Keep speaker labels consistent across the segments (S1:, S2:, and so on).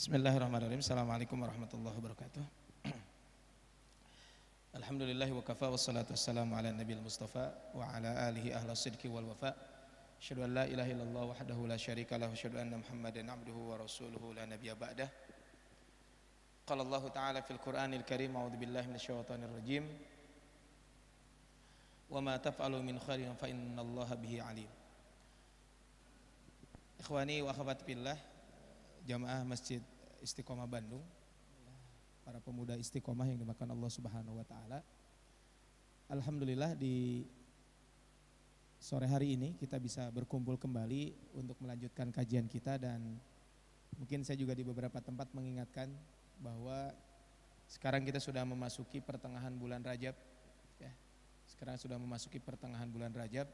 S1: Bismillahirrahmanirrahim. Assalamualaikum warahmatullahi wabarakatuh. Alhamdulillahi wa kafa wa wassalatu wassalamu ala nabi al mustafa wa ala alihi ahla sidki wal wafa. Asyadu an la ilaha illallah wahdahu la syarika lahu Asyadu anna muhammadin abduhu wa rasuluhu la nabiya ba'dah. Qala Allah ta'ala fil Qur'anil Karim a'udzu billahi min syawatanir rajim. Wa ma taf'alu min khairin fa inna allaha bihi alim. Ikhwani wa akhwati billah jamaah Masjid Istiqomah Bandung, para pemuda istiqomah yang dimakan Allah Subhanahu wa taala. Alhamdulillah di sore hari ini kita bisa berkumpul kembali untuk melanjutkan kajian kita dan mungkin saya juga di beberapa tempat mengingatkan bahwa sekarang kita sudah memasuki pertengahan bulan Rajab ya. Sekarang sudah memasuki pertengahan bulan Rajab.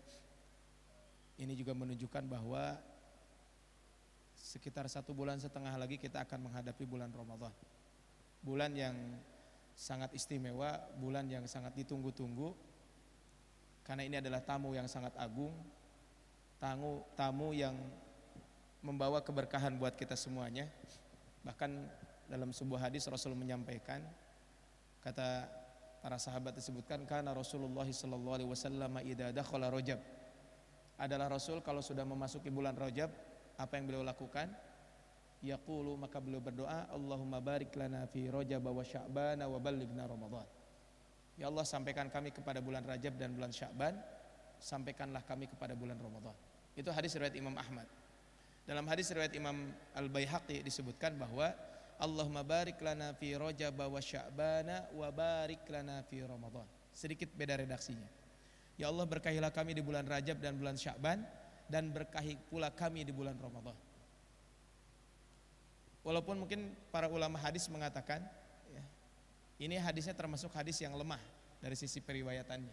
S1: Ini juga menunjukkan bahwa sekitar satu bulan setengah lagi kita akan menghadapi bulan Ramadan. Bulan yang sangat istimewa, bulan yang sangat ditunggu-tunggu, karena ini adalah tamu yang sangat agung, tamu tamu yang membawa keberkahan buat kita semuanya. Bahkan dalam sebuah hadis Rasul menyampaikan kata para sahabat disebutkan karena Rasulullah sallallahu alaihi wasallam idza dakhala Rajab adalah Rasul kalau sudah memasuki bulan Rajab apa yang beliau lakukan? Yaqulu maka beliau berdoa, Allahumma barik lana fi Rajab wa Sya'ban wa ballighna Ramadan. Ya Allah sampaikan kami kepada bulan Rajab dan bulan Sya'ban, sampaikanlah kami kepada bulan Ramadan. Itu hadis riwayat Imam Ahmad. Dalam hadis riwayat Imam al baihaqi disebutkan bahwa Allahumma barik lana fi Rajab wa sya'ban wa barik lana fi Ramadan. Sedikit beda redaksinya. Ya Allah berkahilah kami di bulan Rajab dan bulan Sya'ban, dan berkahi pula kami di bulan Ramadan. Walaupun mungkin para ulama hadis mengatakan, ya, ini hadisnya termasuk hadis yang lemah dari sisi periwayatannya.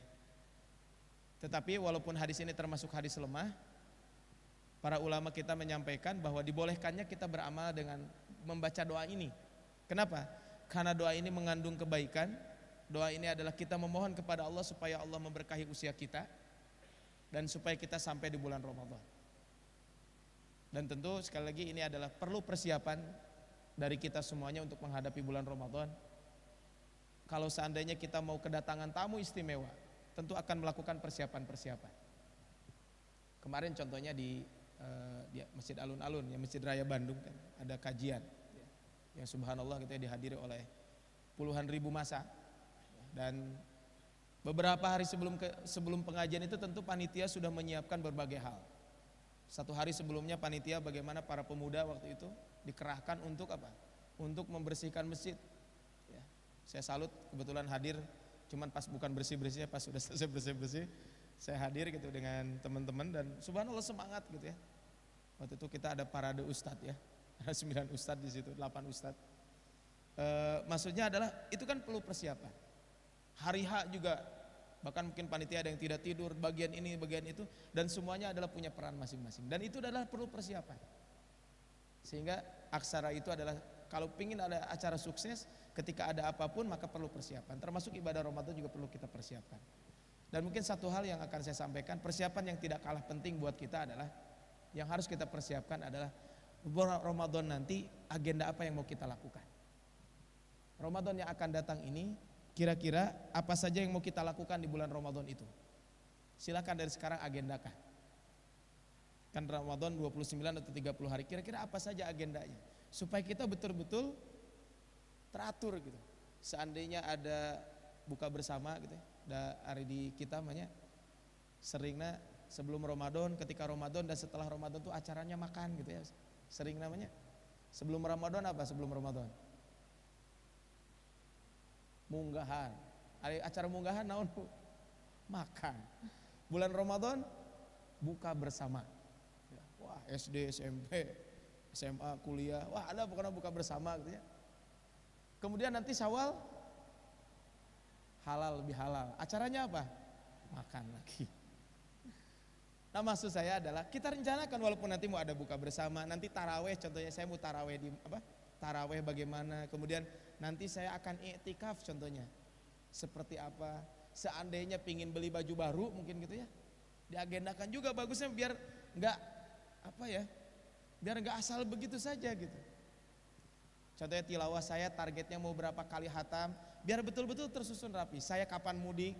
S1: Tetapi walaupun hadis ini termasuk hadis lemah, para ulama kita menyampaikan bahwa dibolehkannya kita beramal dengan membaca doa ini. Kenapa? Karena doa ini mengandung kebaikan. Doa ini adalah kita memohon kepada Allah supaya Allah memberkahi usia kita dan supaya kita sampai di bulan Ramadan. Dan tentu sekali lagi ini adalah perlu persiapan dari kita semuanya untuk menghadapi bulan Ramadan. Kalau seandainya kita mau kedatangan tamu istimewa, tentu akan melakukan persiapan-persiapan. Kemarin contohnya di, eh, di Masjid Alun-Alun, ya Masjid Raya Bandung kan, ada kajian yang subhanallah kita dihadiri oleh puluhan ribu masa dan Beberapa hari sebelum ke, sebelum pengajian itu tentu panitia sudah menyiapkan berbagai hal. Satu hari sebelumnya panitia bagaimana para pemuda waktu itu dikerahkan untuk apa? Untuk membersihkan masjid. Ya. Saya salut kebetulan hadir, cuman pas bukan bersih bersihnya pas sudah selesai bersih bersih, saya hadir gitu dengan teman-teman dan subhanallah semangat gitu ya. Waktu itu kita ada parade ustad ya, ada sembilan ustad di situ, delapan ustad E, eh, maksudnya adalah itu kan perlu persiapan. Hari H juga bahkan mungkin panitia ada yang tidak tidur, bagian ini, bagian itu, dan semuanya adalah punya peran masing-masing. Dan itu adalah perlu persiapan. Sehingga aksara itu adalah kalau ingin ada acara sukses, ketika ada apapun maka perlu persiapan. Termasuk ibadah Ramadan juga perlu kita persiapkan. Dan mungkin satu hal yang akan saya sampaikan, persiapan yang tidak kalah penting buat kita adalah yang harus kita persiapkan adalah Ramadan nanti agenda apa yang mau kita lakukan. Ramadan yang akan datang ini Kira-kira apa saja yang mau kita lakukan di bulan Ramadan itu? Silahkan dari sekarang agendakan. Kan Ramadan 29 atau 30 hari, kira-kira apa saja agendanya? Supaya kita betul-betul teratur gitu. Seandainya ada buka bersama gitu ya, hari di kita namanya seringnya sebelum Ramadan, ketika Ramadan dan setelah Ramadan tuh acaranya makan gitu ya. Sering namanya. Sebelum Ramadan apa? Sebelum Ramadan munggahan ada acara munggahan naon makan bulan Ramadan buka bersama ya, wah SD SMP SMA kuliah wah ada pokoknya buka bersama gitu ya kemudian nanti sawal halal lebih halal acaranya apa makan lagi Nah maksud saya adalah kita rencanakan walaupun nanti mau ada buka bersama, nanti taraweh contohnya saya mau taraweh di apa? Taraweh bagaimana? Kemudian Nanti saya akan iktikaf contohnya. Seperti apa? Seandainya pingin beli baju baru mungkin gitu ya. Diagendakan juga bagusnya biar nggak apa ya? Biar nggak asal begitu saja gitu. Contohnya tilawah saya targetnya mau berapa kali hatam, biar betul-betul tersusun rapi. Saya kapan mudik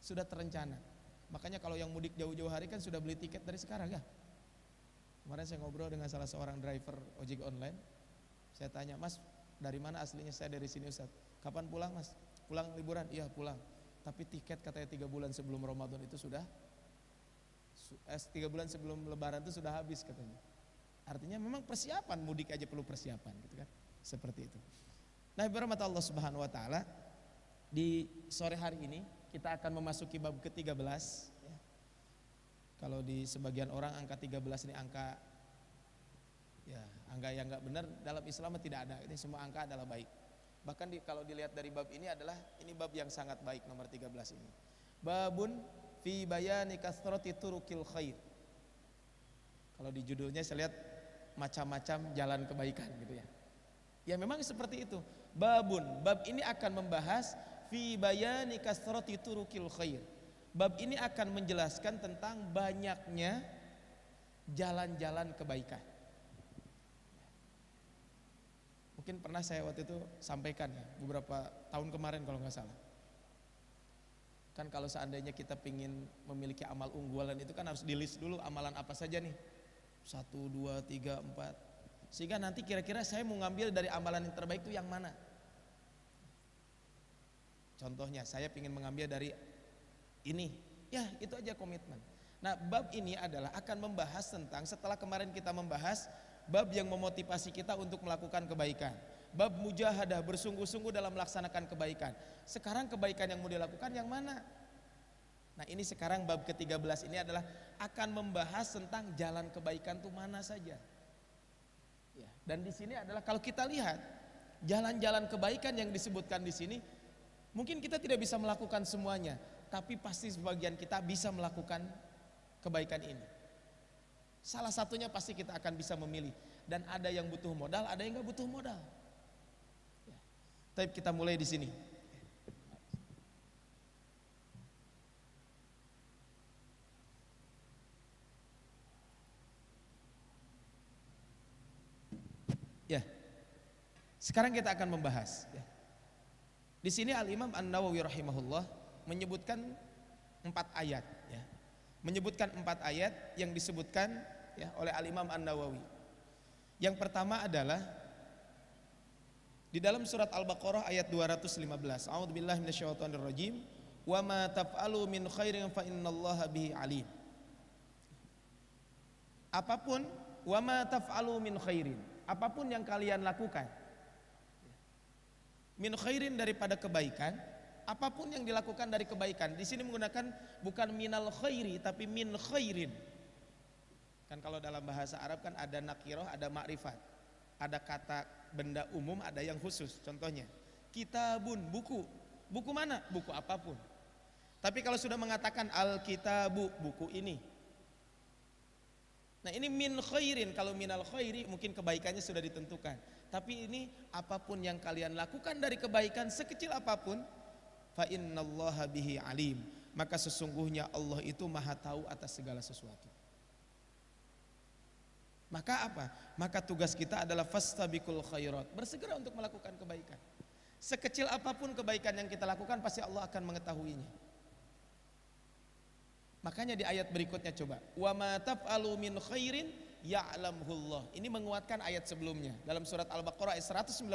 S1: sudah terencana. Makanya kalau yang mudik jauh-jauh hari kan sudah beli tiket dari sekarang ya. Kemarin saya ngobrol dengan salah seorang driver ojek online. Saya tanya, Mas dari mana aslinya saya dari sini Ustaz? Kapan pulang Mas? Pulang liburan? Iya pulang. Tapi tiket katanya tiga bulan sebelum Ramadan itu sudah eh, tiga bulan sebelum Lebaran itu sudah habis katanya. Artinya memang persiapan mudik aja perlu persiapan gitu kan? Seperti itu. Nah, bermat Allah Subhanahu wa taala di sore hari ini kita akan memasuki bab ke-13 ya. Kalau di sebagian orang angka 13 ini angka ya angka yang nggak benar dalam Islam tidak ada ini semua angka adalah baik bahkan di, kalau dilihat dari bab ini adalah ini bab yang sangat baik nomor 13 ini babun fi bayani kasrati turukil khair kalau di judulnya saya lihat macam-macam jalan kebaikan gitu ya ya memang seperti itu babun bab ini akan membahas fi bayani kasrati turukil khair bab ini akan menjelaskan tentang banyaknya jalan-jalan kebaikan Mungkin pernah saya waktu itu sampaikan ya, beberapa tahun kemarin kalau nggak salah. Kan kalau seandainya kita pingin memiliki amal unggulan itu kan harus di dulu amalan apa saja nih. Satu, dua, tiga, empat. Sehingga nanti kira-kira saya mau ngambil dari amalan yang terbaik itu yang mana. Contohnya saya ingin mengambil dari ini. Ya itu aja komitmen. Nah bab ini adalah akan membahas tentang setelah kemarin kita membahas bab yang memotivasi kita untuk melakukan kebaikan. Bab mujahadah bersungguh-sungguh dalam melaksanakan kebaikan. Sekarang kebaikan yang mau dilakukan yang mana? Nah, ini sekarang bab ke-13 ini adalah akan membahas tentang jalan kebaikan itu mana saja. Ya, dan di sini adalah kalau kita lihat jalan-jalan kebaikan yang disebutkan di sini mungkin kita tidak bisa melakukan semuanya, tapi pasti sebagian kita bisa melakukan kebaikan ini. Salah satunya pasti kita akan bisa memilih. Dan ada yang butuh modal, ada yang nggak butuh modal. Ya. Tapi kita mulai di sini. Ya. Sekarang kita akan membahas. Ya. Di sini Al Imam An Nawawi rahimahullah menyebutkan empat ayat menyebutkan empat ayat yang disebutkan ya oleh Al Imam An Nawawi. Yang pertama adalah di dalam surat Al Baqarah ayat 215. A'udzubillahi minasyaitonirrajim. Wa ma taf'alu min khairin fa innallaha bihi alim. Apapun wa ma taf'alu min khairin, apapun yang kalian lakukan min khairin daripada kebaikan apapun yang dilakukan dari kebaikan. Di sini menggunakan bukan minal khairi tapi min khairin. Kan kalau dalam bahasa Arab kan ada nakiroh, ada makrifat. Ada kata benda umum, ada yang khusus. Contohnya, kitabun, buku. Buku mana? Buku apapun. Tapi kalau sudah mengatakan alkitabu, buku ini. Nah ini min khairin, kalau minal khairi mungkin kebaikannya sudah ditentukan. Tapi ini apapun yang kalian lakukan dari kebaikan sekecil apapun, fa innallaha bihi alim. Maka sesungguhnya Allah itu maha tahu atas segala sesuatu. Maka apa? Maka tugas kita adalah fastabiqul khairat, bersegera untuk melakukan kebaikan. Sekecil apapun kebaikan yang kita lakukan pasti Allah akan mengetahuinya. Makanya di ayat berikutnya coba, wa ma taf'alu min khairin ya'lamuhullah Ini menguatkan ayat sebelumnya dalam surat Al-Baqarah ayat 197,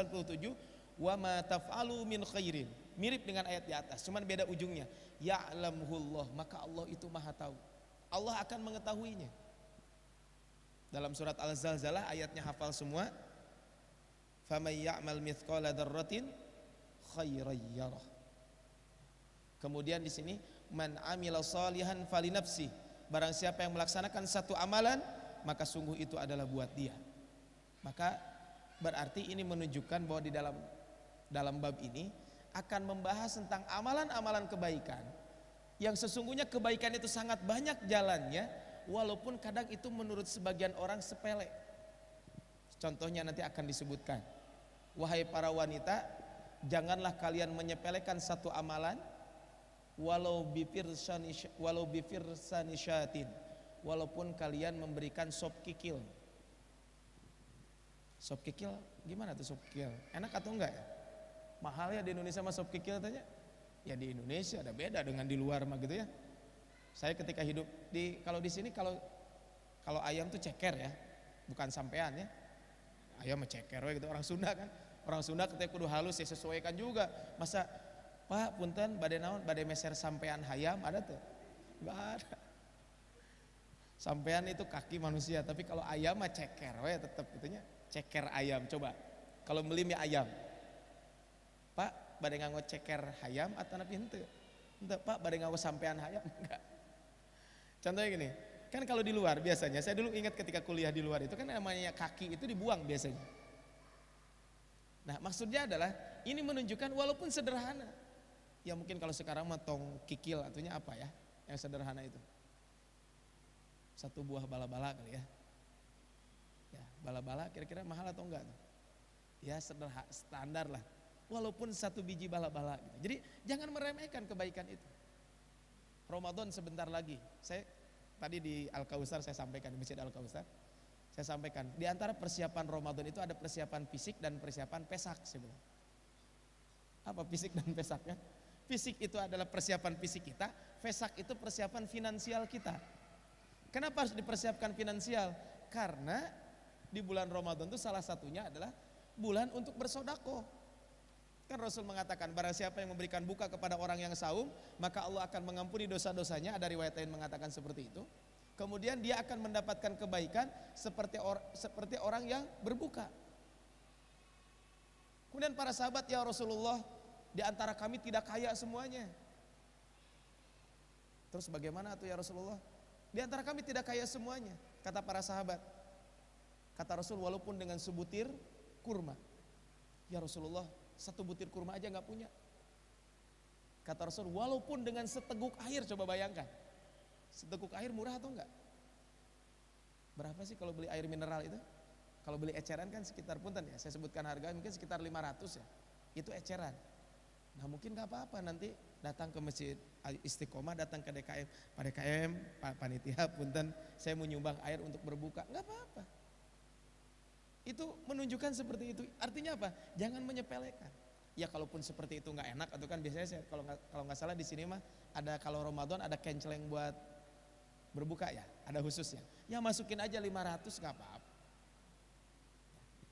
S1: wa ma taf'alu min khairin Mirip dengan ayat di atas, cuman beda ujungnya. Ya'lamuhullah, maka Allah itu maha tahu. Allah akan mengetahuinya. Dalam surat Al-Zalzalah ayatnya hafal semua. Faman ya'mal mithqala dzarratin khairan Kemudian di sini man amila salihan fali nafsi. Barang siapa yang melaksanakan satu amalan, maka sungguh itu adalah buat dia. Maka berarti ini menunjukkan bahwa di dalam dalam bab ini akan membahas tentang amalan-amalan kebaikan yang sesungguhnya kebaikan itu sangat banyak jalannya walaupun kadang itu menurut sebagian orang sepele. Contohnya nanti akan disebutkan. Wahai para wanita, janganlah kalian menyepelekan satu amalan walau bifir walau bifir sanisyatin walaupun kalian memberikan sop kikil. Sop kikil gimana tuh sop kikil? Enak atau enggak ya? mahal ya di Indonesia masuk sop kikil tanya ya di Indonesia ada beda dengan di luar mah gitu ya saya ketika hidup di kalau di sini kalau kalau ayam tuh ceker ya bukan sampean ya ayam ceker gitu orang Sunda kan orang Sunda ketika kudu halus ya sesuaikan juga masa pak punten badai naon badai meser sampean hayam ada tuh nggak ada sampean itu kaki manusia tapi kalau ayam mah ceker we tetap ya ceker ayam coba kalau beli ya ayam bade nganggo ceker hayam atau napi hente henteu pak bade nganggo sampean hayam enggak contohnya gini kan kalau di luar biasanya saya dulu ingat ketika kuliah di luar itu kan namanya kaki itu dibuang biasanya nah maksudnya adalah ini menunjukkan walaupun sederhana ya mungkin kalau sekarang mah kikil artinya apa ya yang sederhana itu satu buah bala-bala kali ya ya bala-bala kira-kira mahal atau enggak tuh ya sederhana standar lah walaupun satu biji bala-bala gitu. Jadi jangan meremehkan kebaikan itu. Ramadan sebentar lagi. Saya tadi di Al Kausar saya sampaikan di Masjid Al Kausar. Saya sampaikan di antara persiapan Ramadan itu ada persiapan fisik dan persiapan pesak saya Apa fisik dan pesaknya? Fisik itu adalah persiapan fisik kita, pesak itu persiapan finansial kita. Kenapa harus dipersiapkan finansial? Karena di bulan Ramadan itu salah satunya adalah bulan untuk bersodakoh Kan Rasul mengatakan barang siapa yang memberikan buka kepada orang yang saum, maka Allah akan mengampuni dosa-dosanya. Ada riwayat lain mengatakan seperti itu. Kemudian dia akan mendapatkan kebaikan seperti or, seperti orang yang berbuka. Kemudian para sahabat ya Rasulullah, di antara kami tidak kaya semuanya. Terus bagaimana tuh ya Rasulullah? Di antara kami tidak kaya semuanya, kata para sahabat. Kata Rasul walaupun dengan sebutir kurma. Ya Rasulullah, satu butir kurma aja nggak punya. Kata Rasul, walaupun dengan seteguk air coba bayangkan. Seteguk air murah atau enggak? Berapa sih kalau beli air mineral itu? Kalau beli eceran kan sekitar punten ya, saya sebutkan harga mungkin sekitar 500 ya. Itu eceran. Nah mungkin nggak apa-apa nanti datang ke masjid istiqomah, datang ke DKM, Pak DKM, Pak Panitia, punten, saya mau nyumbang air untuk berbuka, nggak apa-apa. Itu menunjukkan seperti itu. Artinya apa? Jangan menyepelekan. Ya kalaupun seperti itu nggak enak atau kan biasanya saya, kalau nggak kalau nggak salah di sini mah ada kalau Ramadan ada canceling buat berbuka ya, ada khususnya. Ya masukin aja 500 nggak apa-apa.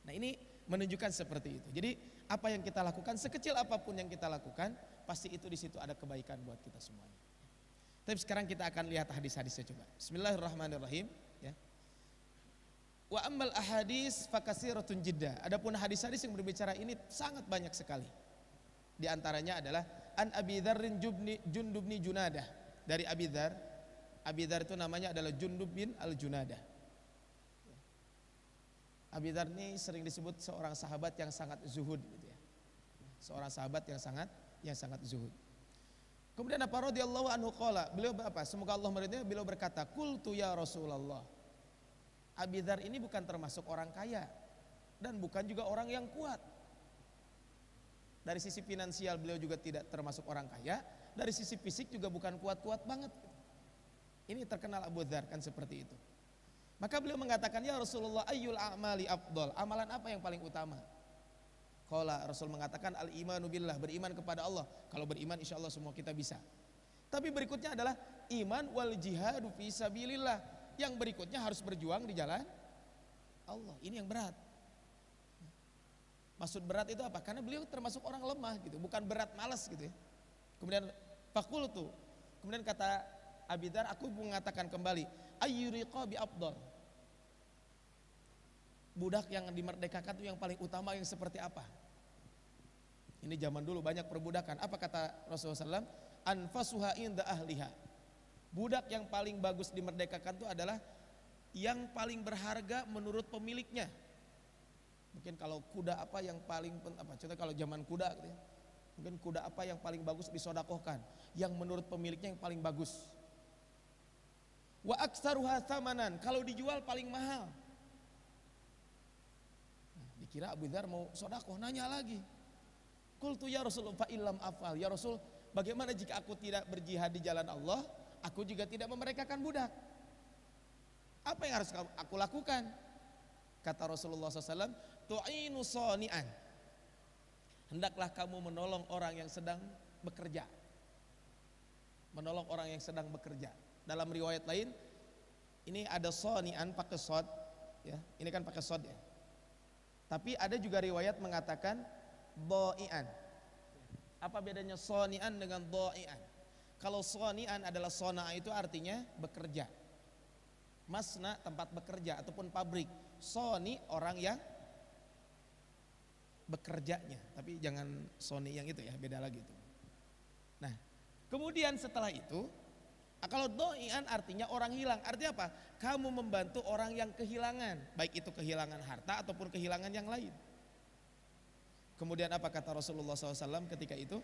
S1: Nah ini menunjukkan seperti itu. Jadi apa yang kita lakukan, sekecil apapun yang kita lakukan, pasti itu di situ ada kebaikan buat kita semuanya. Tapi sekarang kita akan lihat hadis-hadisnya coba. Bismillahirrahmanirrahim. Wa ammal ahadis fakasiratun jidda. Adapun hadis-hadis yang berbicara ini sangat banyak sekali. Di antaranya adalah an Abi Jubni Jundubni Junadah dari Abi Dzar. Abi Dzar itu namanya adalah Jundub bin Al Junadah. Abi Dzar ini sering disebut seorang sahabat yang sangat zuhud gitu ya. Seorang sahabat yang sangat yang sangat zuhud. Kemudian apa radhiyallahu anhu qala, beliau apa? Semoga Allah meridhinya. beliau berkata, "Qultu ya Rasulullah." Abi Dhar ini bukan termasuk orang kaya dan bukan juga orang yang kuat. Dari sisi finansial beliau juga tidak termasuk orang kaya, dari sisi fisik juga bukan kuat-kuat banget. Ini terkenal Abu Dhar kan seperti itu. Maka beliau mengatakan, "Ya Rasulullah, ayyul a'mali afdol?" Amalan apa yang paling utama? Kala Rasul mengatakan al imanu billah beriman kepada Allah. Kalau beriman insya Allah semua kita bisa. Tapi berikutnya adalah iman wal jihadu fi sabilillah yang berikutnya harus berjuang di jalan Allah. Ini yang berat. Maksud berat itu apa? Karena beliau termasuk orang lemah gitu, bukan berat malas gitu ya. Kemudian tuh, Kemudian kata Abidar, aku mengatakan kembali, ayyuriqa bi abdor. Budak yang dimerdekakan itu yang paling utama yang seperti apa? Ini zaman dulu banyak perbudakan. Apa kata Rasulullah SAW? Anfasuha inda ahliha Budak yang paling bagus dimerdekakan itu adalah yang paling berharga menurut pemiliknya. Mungkin kalau kuda apa yang paling apa? Contoh kalau zaman kuda gitu ya. Mungkin kuda apa yang paling bagus disodakohkan, yang menurut pemiliknya yang paling bagus. Wa aksaruha samanan, kalau dijual paling mahal. Nah, dikira Abu Dhar mau sodakoh, nanya lagi. Kultu ya Rasulullah fa ilam afal. Ya Rasul, bagaimana jika aku tidak berjihad di jalan Allah? Aku juga tidak memerdekakan budak. Apa yang harus aku lakukan? Kata Rasulullah SAW, tu'inu soni'an. Hendaklah kamu menolong orang yang sedang bekerja. Menolong orang yang sedang bekerja. Dalam riwayat lain, ini ada soni'an pakai sod. Ya, ini kan pakai sod ya. Tapi ada juga riwayat mengatakan do'ian. Apa bedanya soni'an dengan do'ian? Kalau sonian adalah sona itu artinya bekerja. Masna tempat bekerja ataupun pabrik. Soni orang yang bekerjanya. Tapi jangan soni yang itu ya, beda lagi itu. Nah, kemudian setelah itu kalau doian artinya orang hilang. Artinya apa? Kamu membantu orang yang kehilangan. Baik itu kehilangan harta ataupun kehilangan yang lain. Kemudian apa kata Rasulullah SAW ketika itu?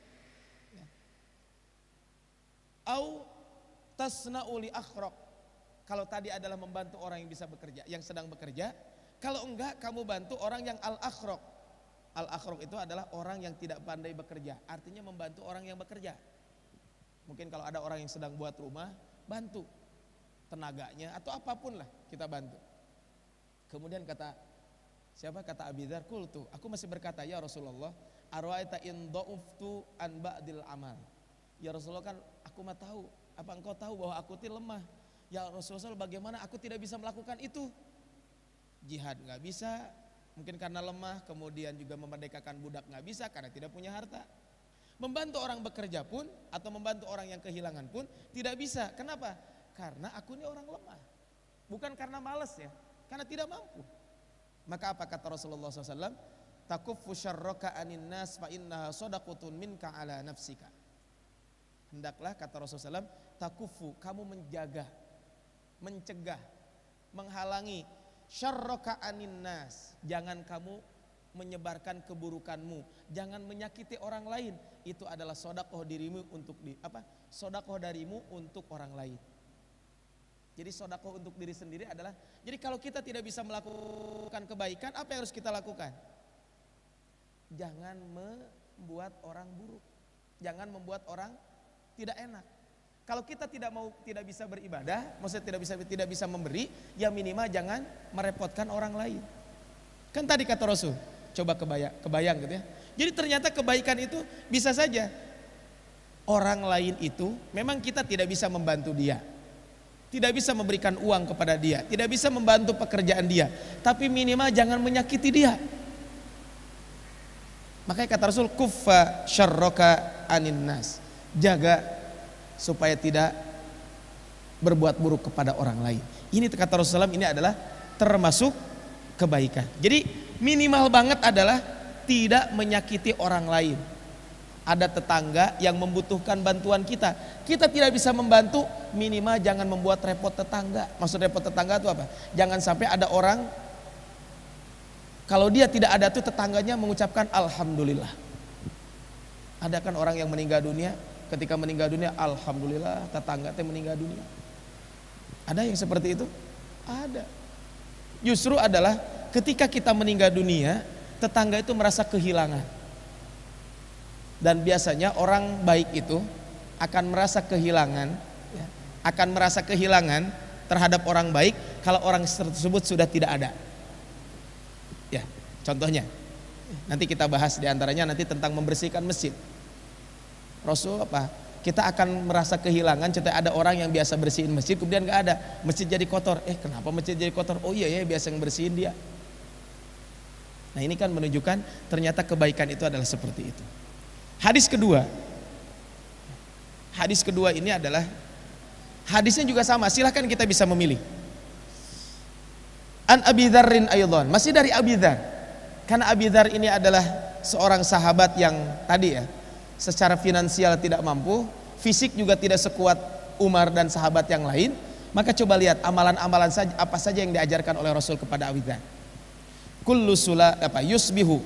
S1: au tasna uli akhrok. Kalau tadi adalah membantu orang yang bisa bekerja, yang sedang bekerja. Kalau enggak kamu bantu orang yang al akhrok. Al akhrok itu adalah orang yang tidak pandai bekerja, artinya membantu orang yang bekerja. Mungkin kalau ada orang yang sedang buat rumah, bantu tenaganya atau apapun lah kita bantu. Kemudian kata siapa kata Abidar kultu, aku masih berkata ya Rasulullah, arwaita in an ba'dil amal. Ya Rasulullah kan aku mah tahu, apa engkau tahu bahwa aku ti lemah? Ya Rasulullah bagaimana aku tidak bisa melakukan itu? Jihad nggak bisa, mungkin karena lemah, kemudian juga memerdekakan budak nggak bisa karena tidak punya harta. Membantu orang bekerja pun atau membantu orang yang kehilangan pun tidak bisa. Kenapa? Karena aku ini orang lemah. Bukan karena males ya, karena tidak mampu. Maka apa kata Rasulullah SAW? Takuffu syarroka anin nas fa innaha sodakutun minka ala nafsika. Hendaklah kata Rasulullah SAW, takufu, kamu menjaga, mencegah, menghalangi, syarroka anin nas, jangan kamu menyebarkan keburukanmu, jangan menyakiti orang lain. Itu adalah sodakoh dirimu untuk di, apa? Sodakoh darimu untuk orang lain. Jadi sodakoh untuk diri sendiri adalah, jadi kalau kita tidak bisa melakukan kebaikan, apa yang harus kita lakukan? Jangan membuat orang buruk, jangan membuat orang tidak enak. Kalau kita tidak mau tidak bisa beribadah, maksudnya tidak bisa tidak bisa memberi, ya minimal jangan merepotkan orang lain. Kan tadi kata Rasul, coba kebayang, kebayang gitu ya. Jadi ternyata kebaikan itu bisa saja orang lain itu memang kita tidak bisa membantu dia. Tidak bisa memberikan uang kepada dia, tidak bisa membantu pekerjaan dia, tapi minimal jangan menyakiti dia. Makanya kata Rasul kufa syarroka anin nas. Jaga supaya tidak berbuat buruk kepada orang lain. Ini kata Rasulullah ini adalah termasuk kebaikan. Jadi minimal banget adalah tidak menyakiti orang lain. Ada tetangga yang membutuhkan bantuan kita. Kita tidak bisa membantu, minimal jangan membuat repot tetangga. Maksud repot tetangga itu apa? Jangan sampai ada orang kalau dia tidak ada tuh tetangganya mengucapkan alhamdulillah. Ada kan orang yang meninggal dunia ketika meninggal dunia alhamdulillah tetangga teh meninggal dunia ada yang seperti itu ada justru adalah ketika kita meninggal dunia tetangga itu merasa kehilangan dan biasanya orang baik itu akan merasa kehilangan ya, akan merasa kehilangan terhadap orang baik kalau orang tersebut sudah tidak ada ya contohnya nanti kita bahas diantaranya nanti tentang membersihkan masjid Rasul apa? Kita akan merasa kehilangan cerita ada orang yang biasa bersihin masjid kemudian nggak ada. Masjid jadi kotor. Eh kenapa masjid jadi kotor? Oh iya ya biasa yang bersihin dia. Nah ini kan menunjukkan ternyata kebaikan itu adalah seperti itu. Hadis kedua. Hadis kedua ini adalah hadisnya juga sama. Silahkan kita bisa memilih. An Abi Dzarrin Masih dari Abi Karena Abi ini adalah seorang sahabat yang tadi ya, secara finansial tidak mampu, fisik juga tidak sekuat Umar dan sahabat yang lain, maka coba lihat amalan-amalan saja apa saja yang diajarkan oleh Rasul kepada Awidan. Kullu sula apa yusbihu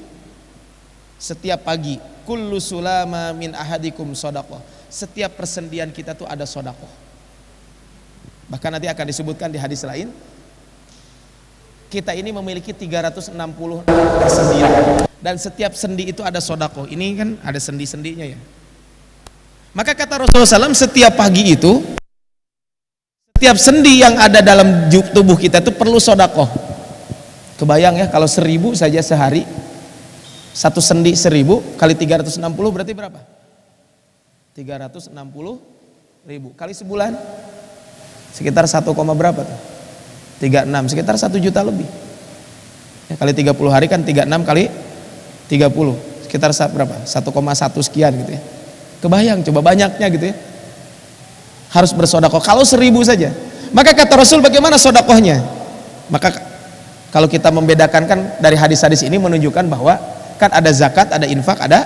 S1: setiap pagi kullu sulama min ahadikum sodakoh setiap persendian kita tuh ada sodakoh bahkan nanti akan disebutkan di hadis lain kita ini memiliki 360 persendian dan setiap sendi itu ada sodako. Ini kan ada sendi-sendinya ya. Maka kata Rasulullah SAW setiap pagi itu setiap sendi yang ada dalam tubuh kita itu perlu sodako. Kebayang ya kalau seribu saja sehari satu sendi seribu kali 360 berarti berapa? 360 ribu kali sebulan sekitar 1, berapa tuh? 36 sekitar 1 juta lebih. Ya, kali 30 hari kan 36 kali 30 sekitar saat berapa 1,1 sekian gitu ya kebayang coba banyaknya gitu ya harus bersodakoh kalau seribu saja maka kata Rasul bagaimana sodakohnya maka kalau kita membedakan kan dari hadis-hadis ini menunjukkan bahwa kan ada zakat ada infak ada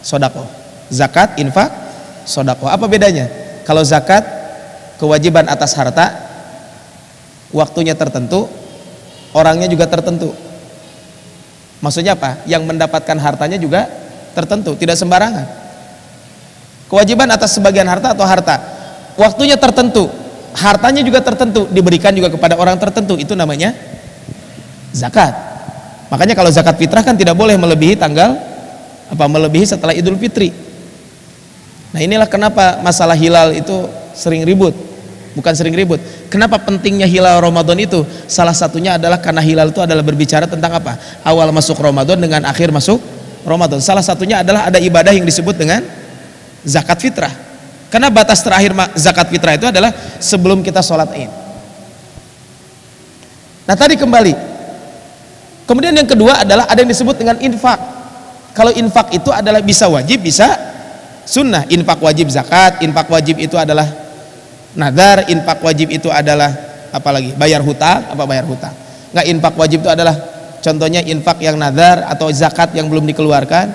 S1: sodakoh zakat infak sodakoh apa bedanya kalau zakat kewajiban atas harta waktunya tertentu orangnya juga tertentu Maksudnya apa? Yang mendapatkan hartanya juga tertentu, tidak sembarangan. Kewajiban atas sebagian harta atau harta, waktunya tertentu, hartanya juga tertentu, diberikan juga kepada orang tertentu, itu namanya zakat. Makanya kalau zakat fitrah kan tidak boleh melebihi tanggal apa melebihi setelah Idul Fitri. Nah, inilah kenapa masalah hilal itu sering ribut bukan sering ribut. Kenapa pentingnya hilal Ramadan itu? Salah satunya adalah karena hilal itu adalah berbicara tentang apa? Awal masuk Ramadan dengan akhir masuk Ramadan. Salah satunya adalah ada ibadah yang disebut dengan zakat fitrah. Karena batas terakhir zakat fitrah itu adalah sebelum kita sholat Id. Nah tadi kembali. Kemudian yang kedua adalah ada yang disebut dengan infak. Kalau infak itu adalah bisa wajib, bisa sunnah. Infak wajib zakat, infak wajib itu adalah nazar infak wajib itu adalah apalagi bayar hutang apa bayar hutang. nggak infak wajib itu adalah contohnya infak yang nazar atau zakat yang belum dikeluarkan.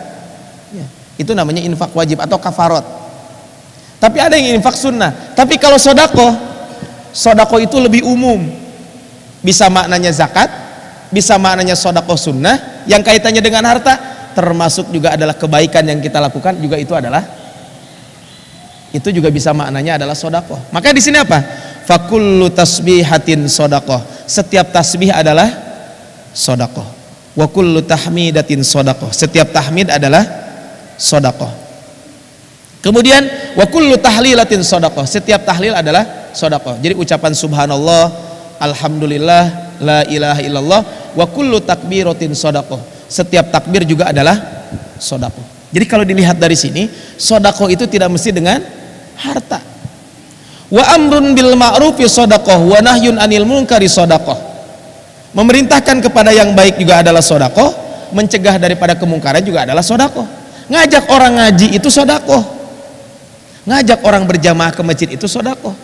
S1: Ya, itu namanya infak wajib atau kafarot. Tapi ada yang infak sunnah. Tapi kalau sodako, sodako itu lebih umum. Bisa maknanya zakat, bisa maknanya sodako sunnah. Yang kaitannya dengan harta, termasuk juga adalah kebaikan yang kita lakukan juga itu adalah itu juga bisa maknanya adalah sodakoh. Maka di sini apa? Fakullu hatin sodakoh. Setiap tasbih adalah sodakoh. Wakullu tahmidatin sodakoh. Setiap tahmid adalah sodakoh. Kemudian wakullu tahlilatin sodakoh. Setiap tahlil adalah sodakoh. Jadi ucapan subhanallah, alhamdulillah, la ilaha illallah. Wakullu takbiratin sodakoh. Setiap takbir juga adalah sodakoh. Jadi kalau dilihat dari sini, sodako itu tidak mesti dengan harta. Wa amrun bil ma'ruf sodakoh wa nahyun anil munkari sodakoh. Memerintahkan kepada yang baik juga adalah sodakoh, mencegah daripada kemungkaran juga adalah sodakoh. Ngajak orang ngaji itu sodakoh. Ngajak orang berjamaah ke masjid itu sodakoh.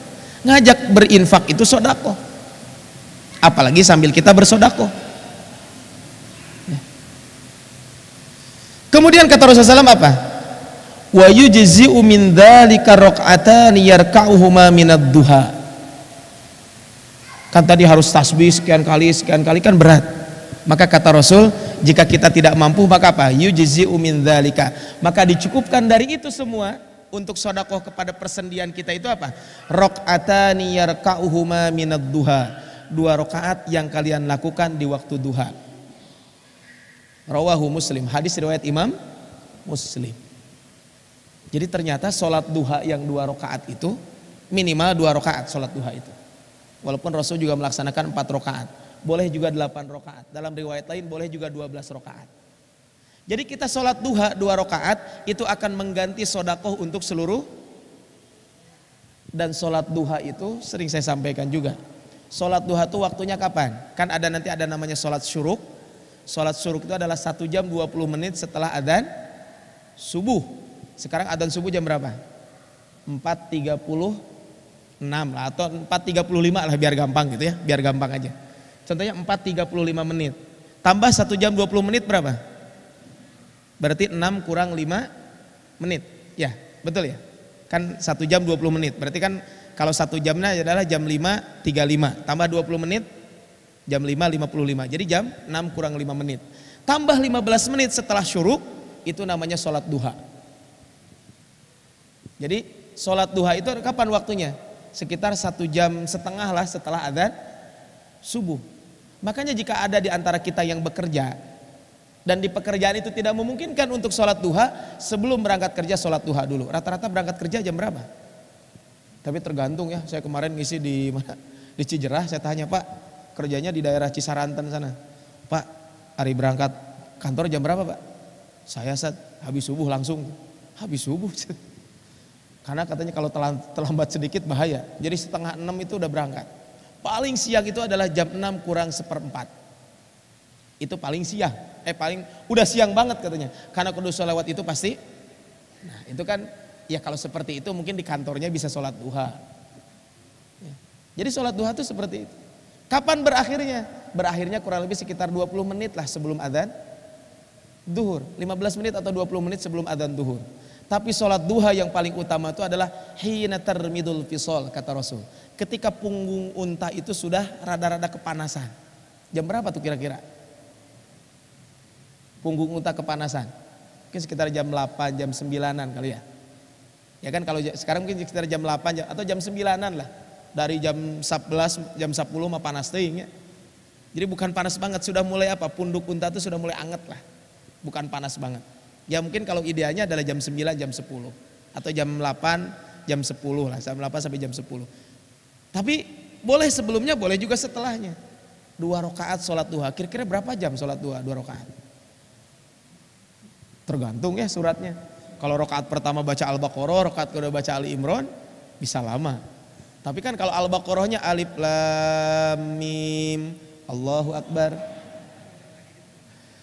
S1: Ngajak berinfak itu sodakoh. Apalagi sambil kita bersodakoh. Ya. Kemudian kata Rasulullah SAW apa? wa yujzi'u min dzalika raka'atan yarka'uhuma minad duha kan tadi harus tasbih sekian kali sekian kali kan berat maka kata Rasul jika kita tidak mampu maka apa yujzi'u min dzalika maka dicukupkan dari itu semua untuk sodakoh kepada persendian kita itu apa raka'atani yarka'uhuma minad duha dua rokaat yang kalian lakukan di waktu duha rawahu muslim hadis riwayat Imam Muslim jadi ternyata sholat duha yang dua rakaat itu minimal dua rakaat sholat duha itu. Walaupun Rasul juga melaksanakan empat rakaat, boleh juga delapan rakaat. Dalam riwayat lain boleh juga dua belas rakaat. Jadi kita sholat duha dua rakaat itu akan mengganti sodakoh untuk seluruh dan sholat duha itu sering saya sampaikan juga. Sholat duha itu waktunya kapan? Kan ada nanti ada namanya sholat syuruk. Sholat syuruk itu adalah satu jam 20 menit setelah adzan subuh. Sekarang adzan subuh jam berapa? 4.36 lah atau 4.35 lah biar gampang gitu ya, biar gampang aja. Contohnya 4.35 menit. Tambah 1 jam 20 menit berapa? Berarti 6 kurang 5 menit. Ya, betul ya? Kan 1 jam 20 menit. Berarti kan kalau 1 jamnya adalah jam 5.35. Tambah 20 menit jam 5.55. Jadi jam 6 kurang 5 menit. Tambah 15 menit setelah syuruk itu namanya sholat duha. Jadi sholat duha itu kapan waktunya? Sekitar satu jam setengah lah setelah adzan subuh. Makanya jika ada di antara kita yang bekerja dan di pekerjaan itu tidak memungkinkan untuk sholat duha sebelum berangkat kerja sholat duha dulu. Rata-rata berangkat kerja jam berapa? Tapi tergantung ya. Saya kemarin ngisi di mana? Di Cijerah. Saya tanya Pak, kerjanya di daerah Cisaranten sana. Pak, hari berangkat kantor jam berapa Pak? Saya saat habis subuh langsung. Habis subuh. Karena katanya kalau terlambat sedikit bahaya. Jadi setengah enam itu udah berangkat. Paling siang itu adalah jam enam kurang seperempat. Itu paling siang. Eh paling udah siang banget katanya. Karena kudus sholawat itu pasti. Nah itu kan ya kalau seperti itu mungkin di kantornya bisa sholat duha. Ya. Jadi sholat duha itu seperti itu. Kapan berakhirnya? Berakhirnya kurang lebih sekitar 20 menit lah sebelum adzan duhur. 15 menit atau 20 menit sebelum adzan duhur. Tapi sholat duha yang paling utama itu adalah hina termidul fisol kata Rasul. Ketika punggung unta itu sudah rada-rada kepanasan. Jam berapa tuh kira-kira? Punggung unta kepanasan. Mungkin sekitar jam 8, jam 9-an kali ya. Ya kan kalau sekarang mungkin sekitar jam 8 atau jam 9-an lah. Dari jam 11, jam 10 mah panas ting ya. Jadi bukan panas banget, sudah mulai apa? Punduk unta itu sudah mulai anget lah. Bukan panas banget. Ya mungkin kalau idealnya adalah jam 9, jam 10 atau jam 8, jam 10 lah, jam 8 sampai jam 10. Tapi boleh sebelumnya, boleh juga setelahnya. Dua rakaat sholat duha, kira-kira berapa jam sholat duha? Dua rakaat. Tergantung ya suratnya. Kalau rakaat pertama baca Al-Baqarah, rakaat kedua baca Ali Imran, bisa lama. Tapi kan kalau Al-Baqarahnya alif lam mim, Allahu akbar.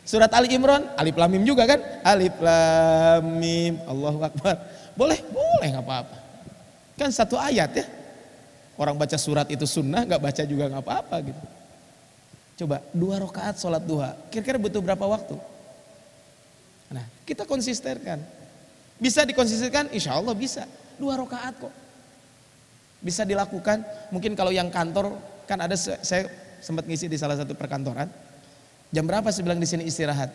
S1: Surat Ali Imran, Alif Lam Mim juga kan? Alif Lam Mim, Allahu Akbar. Boleh, boleh nggak apa-apa. Kan satu ayat ya. Orang baca surat itu sunnah, nggak baca juga nggak apa-apa gitu. Coba dua rakaat sholat duha, kira-kira butuh berapa waktu? Nah, kita konsistenkan. Bisa dikonsistenkan? Insya Allah bisa. Dua rakaat kok. Bisa dilakukan. Mungkin kalau yang kantor, kan ada saya sempat ngisi di salah satu perkantoran Jam berapa saya bilang di sini istirahat?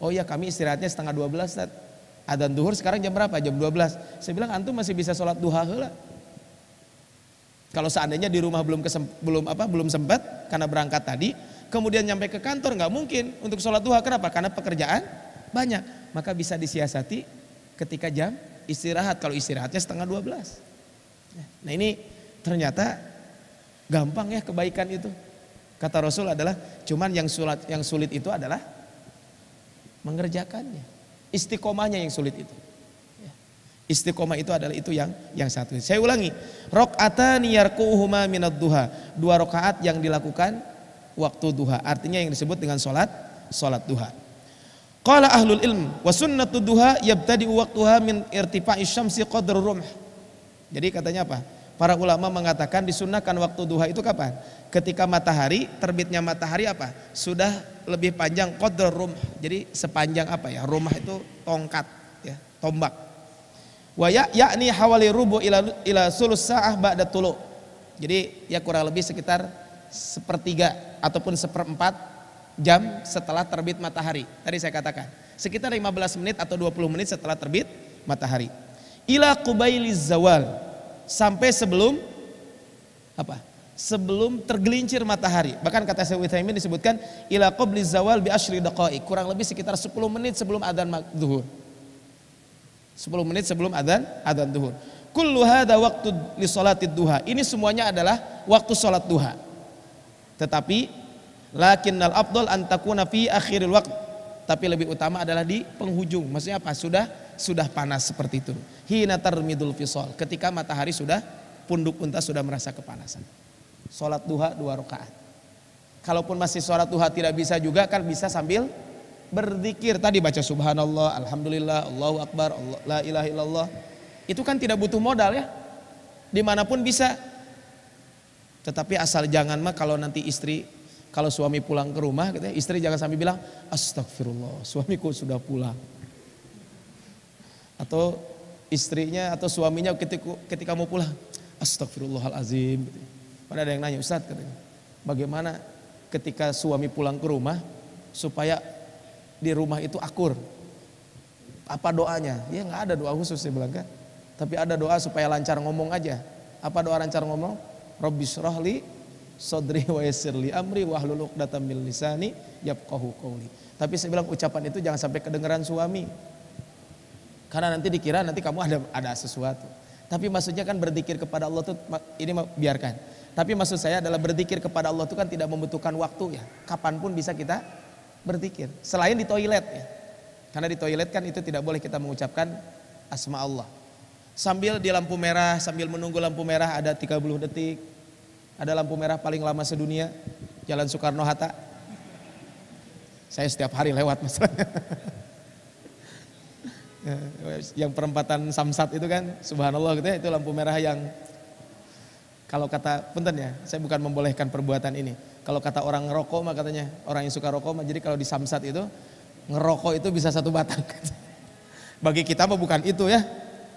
S1: Oh iya kami istirahatnya setengah 12 Ustaz. Adzan duhur sekarang jam berapa? Jam 12. Saya bilang antum masih bisa sholat duha heula. Kalau seandainya di rumah belum kesem, belum apa belum sempat karena berangkat tadi, kemudian nyampe ke kantor nggak mungkin untuk sholat duha. Kenapa? Karena pekerjaan banyak. Maka bisa disiasati ketika jam istirahat. Kalau istirahatnya setengah 12. Nah ini ternyata gampang ya kebaikan itu. Kata Rasul adalah cuman yang sulit yang sulit itu adalah mengerjakannya. Istiqomahnya yang sulit itu. Ya. Istiqomah itu adalah itu yang yang satu. Saya ulangi, rakaatani yarkuhuma minad duha. Dua rakaat yang dilakukan waktu duha. Artinya yang disebut dengan salat salat duha. Qala ahlul ilm wa sunnatu duha yabtadi waktuha min irtifa'i syamsi qadr rumh. Jadi katanya apa? Para ulama mengatakan disunahkan waktu duha itu kapan? Ketika matahari, terbitnya matahari apa? Sudah lebih panjang kodr rumah. Jadi sepanjang apa ya? Rumah itu tongkat ya, tombak. Waya yakni hawali rubu ila ila sulus sa'ah ba'da tulu. Jadi ya kurang lebih sekitar sepertiga ataupun seperempat jam setelah terbit matahari. Tadi saya katakan, sekitar 15 menit atau 20 menit setelah terbit matahari. Ila qubailiz zawal sampai sebelum apa? Sebelum tergelincir matahari. Bahkan kata Syekh Utsaimin disebutkan ila qabli zawal bi asyri daqai, kurang lebih sekitar 10 menit sebelum adzan zuhur. 10 menit sebelum adzan adzan zuhur. Kullu hadha waktu li salatid duha. Ini semuanya adalah waktu salat duha. Tetapi lakinnal afdal an takuna fi akhiril waqt. Tapi lebih utama adalah di penghujung. Maksudnya apa? Sudah sudah panas seperti itu. Hina termidul fisol. Ketika matahari sudah punduk unta sudah merasa kepanasan. Sholat duha dua rakaat. Kalaupun masih sholat duha tidak bisa juga kan bisa sambil berzikir tadi baca subhanallah, alhamdulillah, Allahu akbar, Allah, la ilaha illallah. Itu kan tidak butuh modal ya. Dimanapun bisa. Tetapi asal jangan mah kalau nanti istri kalau suami pulang ke rumah, gitu ya, istri jangan sambil bilang, astagfirullah, suamiku sudah pulang. Atau istrinya atau suaminya ketika, ketika mau pulang. Astagfirullahalazim. Gitu. Mana ada yang nanya, Ustaz katanya. Bagaimana ketika suami pulang ke rumah supaya di rumah itu akur? Apa doanya? Ya nggak ada doa khusus saya bilang kan. Tapi ada doa supaya lancar ngomong aja. Apa doa lancar ngomong? Rabbi syrahli sodri wa yasirli amri wa ahlul uqdatam min lisani yafqahu qawli. Tapi saya bilang ucapan itu jangan sampai kedengeran suami. Karena nanti dikira nanti kamu ada ada sesuatu. Tapi maksudnya kan berzikir kepada Allah itu ini biarkan. Tapi maksud saya adalah berzikir kepada Allah itu kan tidak membutuhkan waktu ya. Kapan pun bisa kita berzikir. Selain di toilet ya. Karena di toilet kan itu tidak boleh kita mengucapkan asma Allah. Sambil di lampu merah, sambil menunggu lampu merah ada 30 detik. Ada lampu merah paling lama sedunia, Jalan Soekarno-Hatta. Saya setiap hari lewat masalahnya. Eh, yang perempatan Samsat itu kan, subhanallah gitu ya, itu lampu merah yang kalau kata punten ya, saya bukan membolehkan perbuatan ini. Kalau kata orang ngerokok mah katanya, orang yang suka rokok mah jadi kalau di Samsat itu ngerokok itu bisa satu batang. Bagi kita mah bukan itu ya.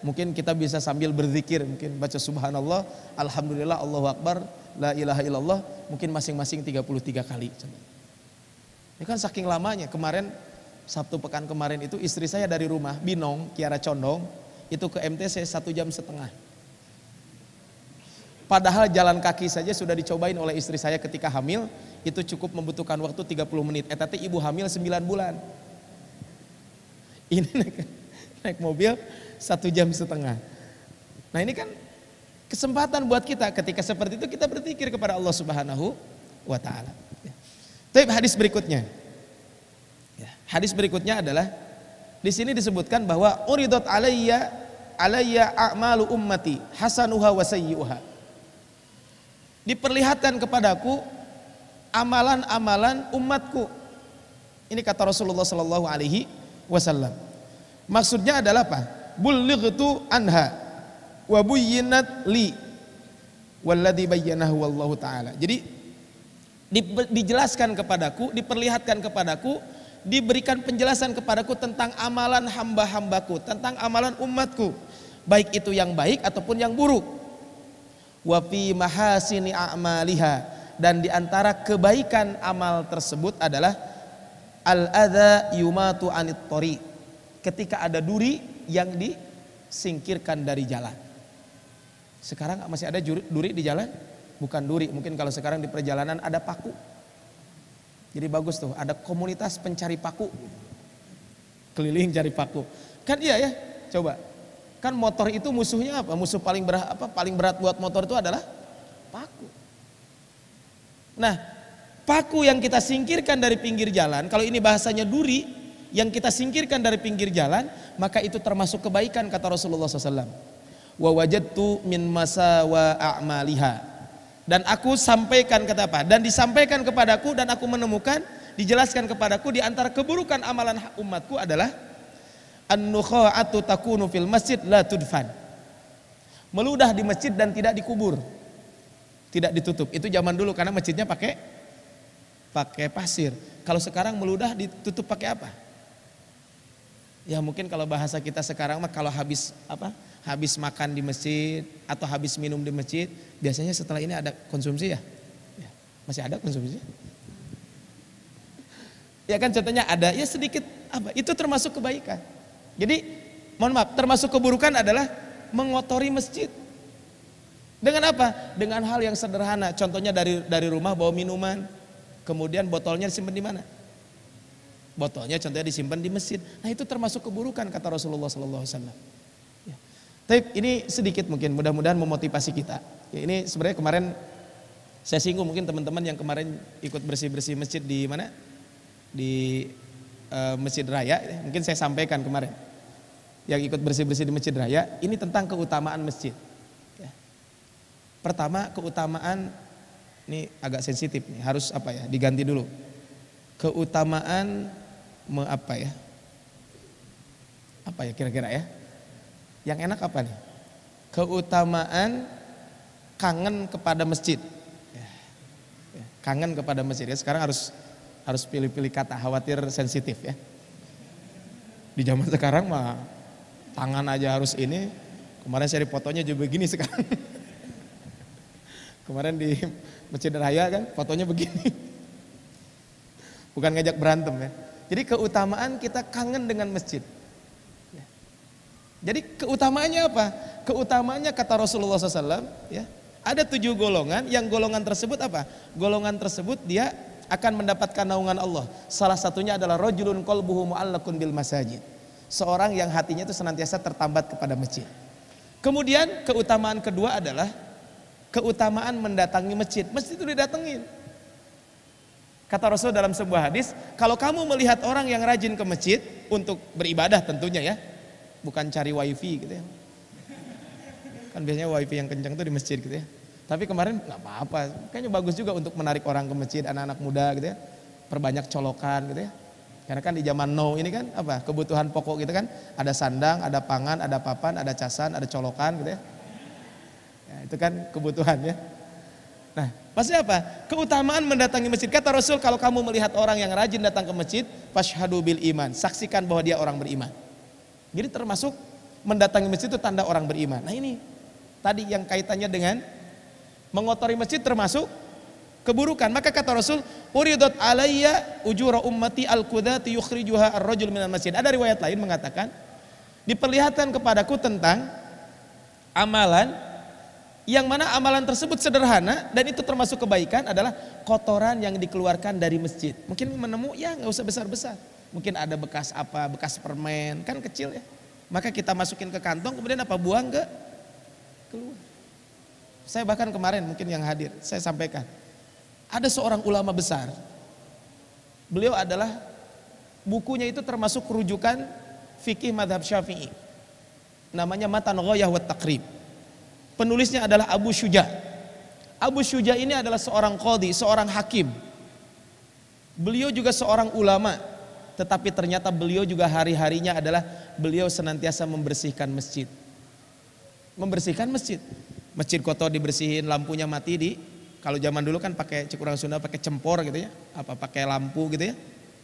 S1: Mungkin kita bisa sambil berzikir, mungkin baca subhanallah, alhamdulillah, Allahu akbar, la ilaha illallah, mungkin masing-masing 33 kali. Ini ya kan saking lamanya, kemarin Sabtu pekan kemarin itu istri saya dari rumah Binong, Kiara Condong, itu ke MTC satu jam setengah. Padahal jalan kaki saja sudah dicobain oleh istri saya ketika hamil, itu cukup membutuhkan waktu 30 menit. Eh tapi ibu hamil 9 bulan. Ini naik, naik mobil satu jam setengah. Nah ini kan kesempatan buat kita ketika seperti itu kita berpikir kepada Allah Subhanahu wa taala. Tapi hadis berikutnya. Hadis berikutnya adalah di sini disebutkan bahwa uridat alayya alayya a'malu ummati hasanuha wa sayyi'uha. Diperlihatkan kepadaku amalan-amalan umatku. Ini kata Rasulullah sallallahu alaihi wasallam. Maksudnya adalah apa? Bulightu anha wa buyyinat li walladhi bayyanahu wallahu taala. Jadi di, dijelaskan kepadaku, diperlihatkan kepadaku diberikan penjelasan kepadaku tentang amalan hamba-hambaku, tentang amalan umatku, baik itu yang baik ataupun yang buruk. Wa fi mahasini a'maliha dan di antara kebaikan amal tersebut adalah al-adza yumatu anit Ketika ada duri yang disingkirkan dari jalan. Sekarang masih ada duri di jalan? Bukan duri, mungkin kalau sekarang di perjalanan ada paku jadi bagus tuh, ada komunitas pencari paku. Keliling cari paku. Kan iya ya, coba. Kan motor itu musuhnya apa? Musuh paling berat apa? Paling berat buat motor itu adalah paku. Nah, paku yang kita singkirkan dari pinggir jalan, kalau ini bahasanya duri, yang kita singkirkan dari pinggir jalan, maka itu termasuk kebaikan kata Rasulullah SAW. Wa wajadtu min masawa a'maliha dan aku sampaikan kata apa? Dan disampaikan kepadaku dan aku menemukan dijelaskan kepadaku di antara keburukan amalan umatku adalah an atu takunu fil masjid la tudfan. Meludah di masjid dan tidak dikubur. Tidak ditutup. Itu zaman dulu karena masjidnya pakai pakai pasir. Kalau sekarang meludah ditutup pakai apa? Ya mungkin kalau bahasa kita sekarang mah kalau habis apa? habis makan di masjid atau habis minum di masjid, biasanya setelah ini ada konsumsi ya? ya masih ada konsumsi? Ya kan contohnya ada ya sedikit apa? Itu termasuk kebaikan. Jadi mohon maaf, termasuk keburukan adalah mengotori masjid. Dengan apa? Dengan hal yang sederhana. Contohnya dari dari rumah bawa minuman, kemudian botolnya disimpan di mana? Botolnya contohnya disimpan di masjid. Nah itu termasuk keburukan kata Rasulullah Sallallahu Alaihi Wasallam. Tapi ini sedikit mungkin, mudah-mudahan memotivasi kita. Ya, ini sebenarnya kemarin saya singgung mungkin teman-teman yang kemarin ikut bersih-bersih masjid di mana? Di e, Masjid Raya, ya, mungkin saya sampaikan kemarin. Yang ikut bersih-bersih di Masjid Raya, ini tentang keutamaan masjid. Ya. Pertama keutamaan, ini agak sensitif, nih, harus apa ya, diganti dulu. Keutamaan, apa ya, apa ya kira-kira ya, yang enak apa nih? Keutamaan kangen kepada masjid. Ya. Ya, kangen kepada masjid. Ya, sekarang harus harus pilih-pilih kata khawatir sensitif ya. Di zaman sekarang mah tangan aja harus ini. Kemarin saya fotonya juga begini sekarang. Kemarin di Masjid Raya kan fotonya begini. Bukan ngajak berantem ya. Jadi keutamaan kita kangen dengan masjid. Jadi keutamaannya apa? Keutamaannya kata Rasulullah SAW, ya, ada tujuh golongan, yang golongan tersebut apa? Golongan tersebut dia akan mendapatkan naungan Allah. Salah satunya adalah rojulun kolbuhu mu'allakun bil masajid. Seorang yang hatinya itu senantiasa tertambat kepada masjid. Kemudian keutamaan kedua adalah keutamaan mendatangi masjid. Masjid itu didatengin. Kata Rasul dalam sebuah hadis, kalau kamu melihat orang yang rajin ke masjid untuk beribadah tentunya ya, bukan cari wifi gitu ya. Kan biasanya wifi yang kencang tuh di masjid gitu ya. Tapi kemarin nggak apa-apa, kayaknya bagus juga untuk menarik orang ke masjid, anak-anak muda gitu ya. Perbanyak colokan gitu ya. Karena kan di zaman now ini kan apa kebutuhan pokok gitu kan ada sandang, ada pangan, ada papan, ada casan, ada colokan gitu ya. ya itu kan kebutuhan ya. Nah, pasti apa? Keutamaan mendatangi masjid. Kata Rasul kalau kamu melihat orang yang rajin datang ke masjid, fashhadu bil iman, saksikan bahwa dia orang beriman. Jadi termasuk mendatangi masjid itu tanda orang beriman. Nah ini tadi yang kaitannya dengan mengotori masjid termasuk keburukan. Maka kata Rasul, "Uridat alayya ujura ummati al-qudati yukhrijuha ar-rajul minal masjid." Ada riwayat lain mengatakan, "Diperlihatkan kepadaku tentang amalan yang mana amalan tersebut sederhana dan itu termasuk kebaikan adalah kotoran yang dikeluarkan dari masjid. Mungkin menemu ya nggak usah besar-besar mungkin ada bekas apa, bekas permen, kan kecil ya. Maka kita masukin ke kantong, kemudian apa buang ke keluar. Saya bahkan kemarin mungkin yang hadir, saya sampaikan. Ada seorang ulama besar, beliau adalah bukunya itu termasuk rujukan fikih madhab syafi'i. Namanya Matan Ghoyah wat Takrib. Penulisnya adalah Abu Syuja. Abu Syuja ini adalah seorang qadi, seorang hakim. Beliau juga seorang ulama tetapi ternyata beliau juga hari-harinya adalah beliau senantiasa membersihkan masjid. Membersihkan masjid. Masjid kotor dibersihin, lampunya mati di kalau zaman dulu kan pakai cekurang Sunda pakai cempor gitu ya, apa pakai lampu gitu ya.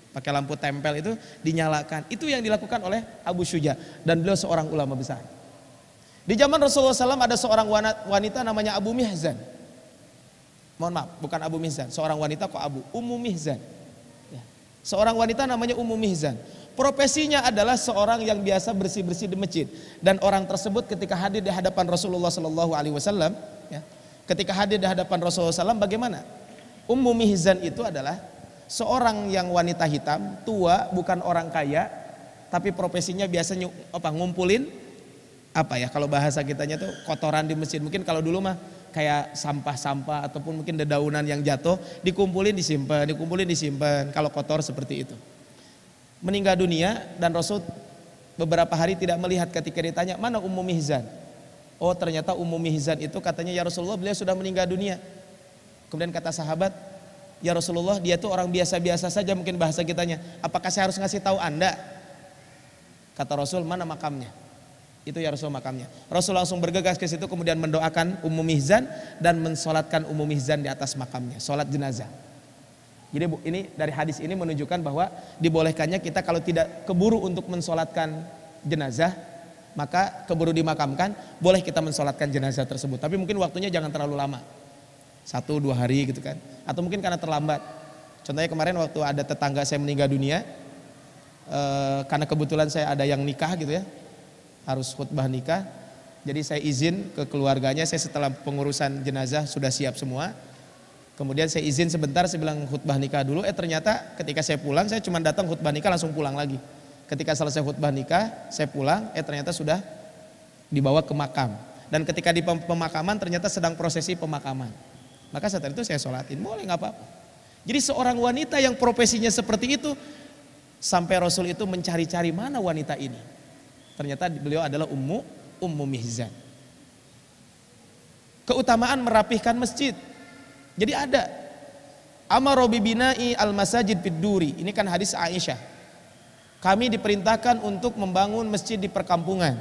S1: Pakai lampu tempel itu dinyalakan. Itu yang dilakukan oleh Abu Syuja dan beliau seorang ulama besar. Di zaman Rasulullah SAW ada seorang wanita namanya Abu Mihzan. Mohon maaf, bukan Abu Mihzan, seorang wanita kok Abu, Ummu Mihzan Seorang wanita namanya Ummu Mihzan. Profesinya adalah seorang yang biasa bersih-bersih di masjid dan orang tersebut ketika hadir di hadapan Rasulullah Shallallahu alaihi wasallam ya, ketika hadir di hadapan Rasulullah SAW bagaimana? Ummu Mihzan itu adalah seorang yang wanita hitam, tua, bukan orang kaya, tapi profesinya biasanya apa ngumpulin apa ya kalau bahasa kitanya tuh kotoran di masjid. Mungkin kalau dulu mah kayak sampah-sampah ataupun mungkin dedaunan yang jatuh dikumpulin disimpan, dikumpulin disimpan kalau kotor seperti itu. Meninggal dunia dan Rasul beberapa hari tidak melihat ketika ditanya mana Ummu Mihzan. Oh ternyata Ummu Mihzan itu katanya ya Rasulullah beliau sudah meninggal dunia. Kemudian kata sahabat, ya Rasulullah dia tuh orang biasa-biasa saja mungkin bahasa kitanya. Apakah saya harus ngasih tahu anda? Kata Rasul mana makamnya? Itu ya Rasul makamnya. Rasul langsung bergegas ke situ kemudian mendoakan Ummu Mihzan dan mensolatkan Ummu Mihzan di atas makamnya. Solat jenazah. Jadi ini dari hadis ini menunjukkan bahwa dibolehkannya kita kalau tidak keburu untuk mensolatkan jenazah maka keburu dimakamkan boleh kita mensolatkan jenazah tersebut. Tapi mungkin waktunya jangan terlalu lama. Satu dua hari gitu kan. Atau mungkin karena terlambat. Contohnya kemarin waktu ada tetangga saya meninggal dunia. Eh, karena kebetulan saya ada yang nikah gitu ya harus khutbah nikah. Jadi saya izin ke keluarganya, saya setelah pengurusan jenazah sudah siap semua. Kemudian saya izin sebentar, saya bilang khutbah nikah dulu. Eh ternyata ketika saya pulang, saya cuma datang khutbah nikah langsung pulang lagi. Ketika selesai khutbah nikah, saya pulang, eh ternyata sudah dibawa ke makam. Dan ketika di pemakaman ternyata sedang prosesi pemakaman. Maka saat itu saya sholatin, boleh nggak apa-apa. Jadi seorang wanita yang profesinya seperti itu, sampai Rasul itu mencari-cari mana wanita ini. Ternyata beliau adalah Ummu Ummu Mihzan. Keutamaan merapihkan masjid. Jadi ada Amaro bibina'i al-masajid biduri. Ini kan hadis Aisyah. Kami diperintahkan untuk membangun masjid di perkampungan.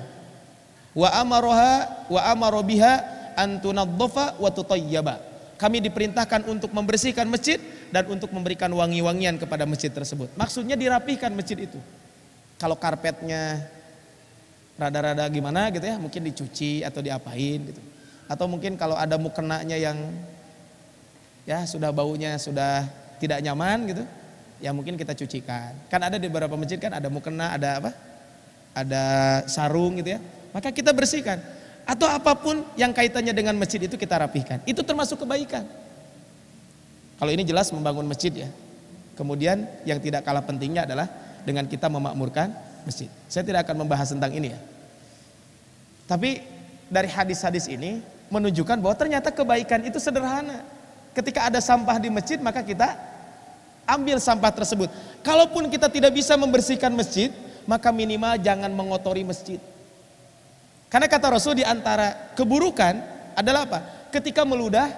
S1: Wa amaroha wa amarobiha antunadzofa wa tutayyaba. Kami diperintahkan untuk membersihkan masjid dan untuk memberikan wangi-wangian kepada masjid tersebut. Maksudnya dirapihkan masjid itu. Kalau karpetnya rada-rada gimana gitu ya mungkin dicuci atau diapain gitu atau mungkin kalau ada mukenanya yang ya sudah baunya sudah tidak nyaman gitu ya mungkin kita cucikan kan ada di beberapa masjid kan ada mukena ada apa ada sarung gitu ya maka kita bersihkan atau apapun yang kaitannya dengan masjid itu kita rapihkan itu termasuk kebaikan kalau ini jelas membangun masjid ya kemudian yang tidak kalah pentingnya adalah dengan kita memakmurkan masjid saya tidak akan membahas tentang ini ya tapi dari hadis-hadis ini menunjukkan bahwa ternyata kebaikan itu sederhana. Ketika ada sampah di masjid maka kita ambil sampah tersebut. Kalaupun kita tidak bisa membersihkan masjid, maka minimal jangan mengotori masjid. Karena kata Rasul di antara keburukan adalah apa? Ketika meludah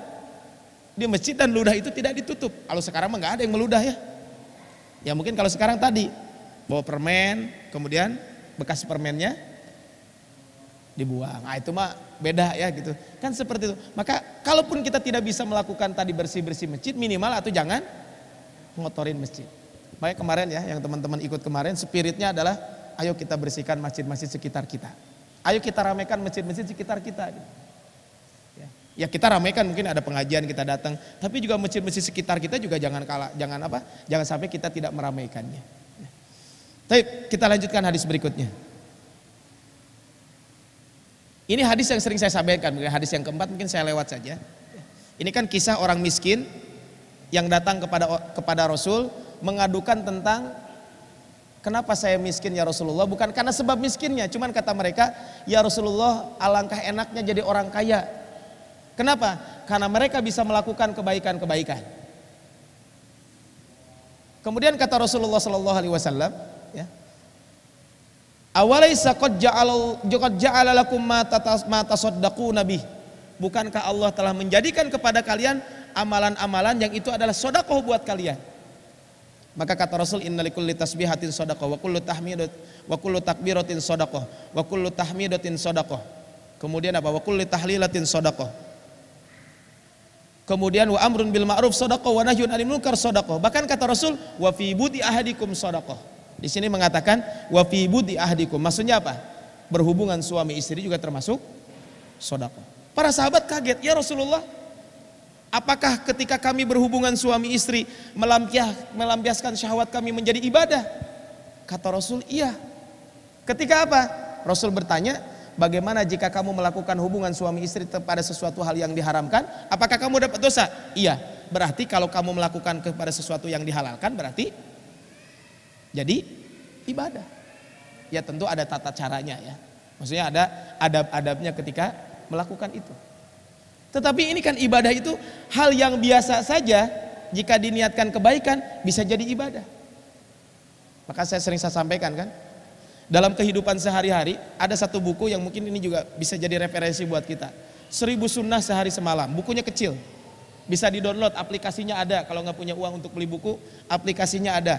S1: di masjid dan ludah itu tidak ditutup. Kalau sekarang enggak ada yang meludah ya. Ya mungkin kalau sekarang tadi bawa permen, kemudian bekas permennya dibuang. Nah, itu mah beda ya gitu. Kan seperti itu. Maka kalaupun kita tidak bisa melakukan tadi bersih-bersih masjid minimal atau jangan ngotorin masjid. Makanya kemarin ya yang teman-teman ikut kemarin spiritnya adalah ayo kita bersihkan masjid-masjid sekitar kita. Ayo kita ramaikan masjid-masjid sekitar kita. Ya. ya kita ramaikan mungkin ada pengajian kita datang, tapi juga masjid-masjid sekitar kita juga jangan kalah, jangan apa, jangan sampai kita tidak meramaikannya. Tapi kita lanjutkan hadis berikutnya. Ini hadis yang sering saya sampaikan, hadis yang keempat mungkin saya lewat saja. Ini kan kisah orang miskin yang datang kepada kepada Rasul mengadukan tentang kenapa saya miskin ya Rasulullah bukan karena sebab miskinnya, cuman kata mereka ya Rasulullah alangkah enaknya jadi orang kaya. Kenapa? Karena mereka bisa melakukan kebaikan-kebaikan. Kemudian kata Rasulullah Sallallahu Alaihi Wasallam, Awalaisa qad ja'alau qad ja'ala lakum ma tasaddaquna nabi. Bukankah Allah telah menjadikan kepada kalian amalan-amalan yang itu adalah sedekah buat kalian? Maka kata Rasul innalikulli tasbihatin sedekah wa kullu tahmidat wa kullu takbiratin sedekah wa kullu tahmidatin sedekah. Kemudian apa? Wa kullu tahlilatin sedekah. Kemudian wa amrun bil ma'ruf sedekah wa nahyun 'anil munkar sedekah. Bahkan kata Rasul wa fi buti ahadikum sedekah di sini mengatakan wa fi budi ahdikum. Maksudnya apa? Berhubungan suami istri juga termasuk sodako. Para sahabat kaget, "Ya Rasulullah, apakah ketika kami berhubungan suami istri melampiaskan syahwat kami menjadi ibadah?" Kata Rasul, "Iya." Ketika apa? Rasul bertanya, bagaimana jika kamu melakukan hubungan suami istri kepada sesuatu hal yang diharamkan? Apakah kamu dapat dosa? Iya. Berarti kalau kamu melakukan kepada sesuatu yang dihalalkan berarti jadi ibadah. Ya tentu ada tata caranya ya. Maksudnya ada adab-adabnya ketika melakukan itu. Tetapi ini kan ibadah itu hal yang biasa saja jika diniatkan kebaikan bisa jadi ibadah. Maka saya sering saya sampaikan kan. Dalam kehidupan sehari-hari ada satu buku yang mungkin ini juga bisa jadi referensi buat kita. Seribu sunnah sehari semalam. Bukunya kecil. Bisa di download aplikasinya ada. Kalau nggak punya uang untuk beli buku aplikasinya ada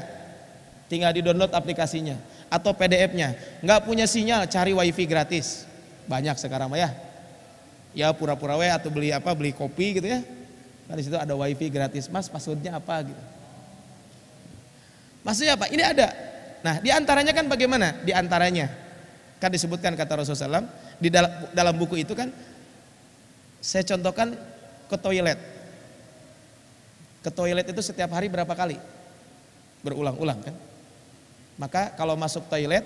S1: tinggal di-download aplikasinya atau PDF-nya. Nggak punya sinyal, cari WiFi gratis. Banyak sekarang ya. Ya pura-pura we atau beli apa, beli kopi gitu ya. Nah, di situ ada WiFi gratis, Mas, passwordnya apa gitu. Maksudnya apa? Ini ada. Nah, di antaranya kan bagaimana? Di antaranya kan disebutkan kata Rasulullah SAW, di dalam, dalam buku itu kan saya contohkan ke toilet. Ke toilet itu setiap hari berapa kali? Berulang-ulang kan? Maka kalau masuk toilet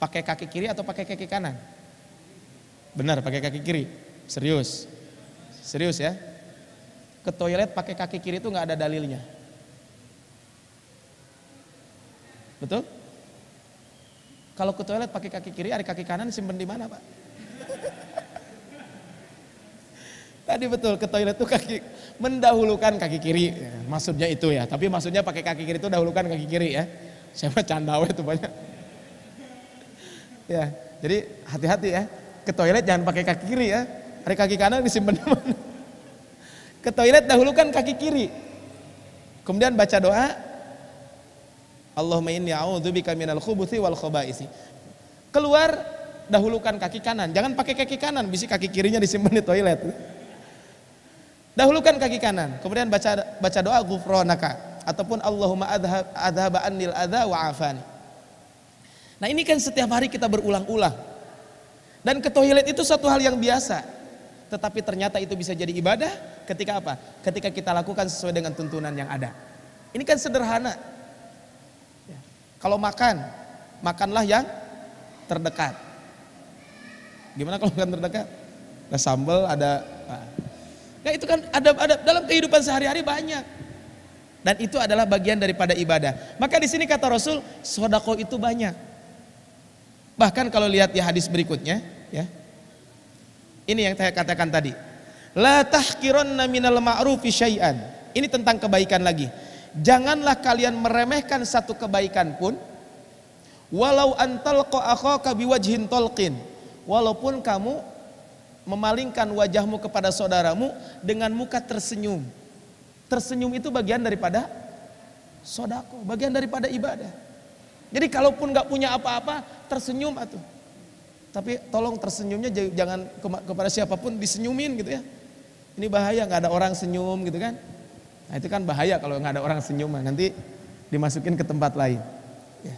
S1: pakai kaki kiri atau pakai kaki kanan? Benar, pakai kaki kiri. Serius. Serius ya. Ke toilet pakai kaki kiri itu nggak ada dalilnya. Betul? Kalau ke toilet pakai kaki kiri, ada kaki kanan simpen di mana, Pak? Tadi betul ke toilet tuh kaki mendahulukan kaki kiri. maksudnya itu ya. Tapi maksudnya pakai kaki kiri itu dahulukan kaki kiri ya. Saya mah candawe itu banyak. ya, jadi hati-hati ya. Ke toilet jangan pakai kaki kiri ya. Hari kaki kanan disimpan di mana. Ke toilet dahulukan kaki kiri. Kemudian baca doa. Allahumma inni a'udzubika minal khubuthi wal khaba'isi. Keluar dahulukan kaki kanan. Jangan pakai kaki kanan, bisa kaki kirinya disimpan di toilet. Dahulukan kaki kanan, kemudian baca baca doa ghufronaka ataupun Allahumma adhab adhaba adha wa afani. Nah, ini kan setiap hari kita berulang-ulang. Dan ke toilet itu satu hal yang biasa. Tetapi ternyata itu bisa jadi ibadah ketika apa? Ketika kita lakukan sesuai dengan tuntunan yang ada. Ini kan sederhana. Ya. Kalau makan, makanlah yang terdekat. Gimana kalau bukan terdekat? Ada sambal, ada nah. nah, itu kan ada ada dalam kehidupan sehari-hari banyak. Dan itu adalah bagian daripada ibadah. Maka di sini kata Rasul, sodako itu banyak. Bahkan kalau lihat di ya hadis berikutnya, ya. Ini yang saya katakan tadi. La tahqironna minal ma'rufi syai'an. Ini tentang kebaikan lagi. Janganlah kalian meremehkan satu kebaikan pun. Walau antal ko aku kabiwajhin tolkin, Walaupun kamu memalingkan wajahmu kepada saudaramu dengan muka tersenyum. Tersenyum itu bagian daripada sodako, bagian daripada ibadah. Jadi kalaupun nggak punya apa-apa, tersenyum atau, Tapi tolong tersenyumnya jangan kepada siapapun disenyumin gitu ya. Ini bahaya nggak ada orang senyum gitu kan. Nah itu kan bahaya kalau nggak ada orang senyum nah, nanti dimasukin ke tempat lain. Ya.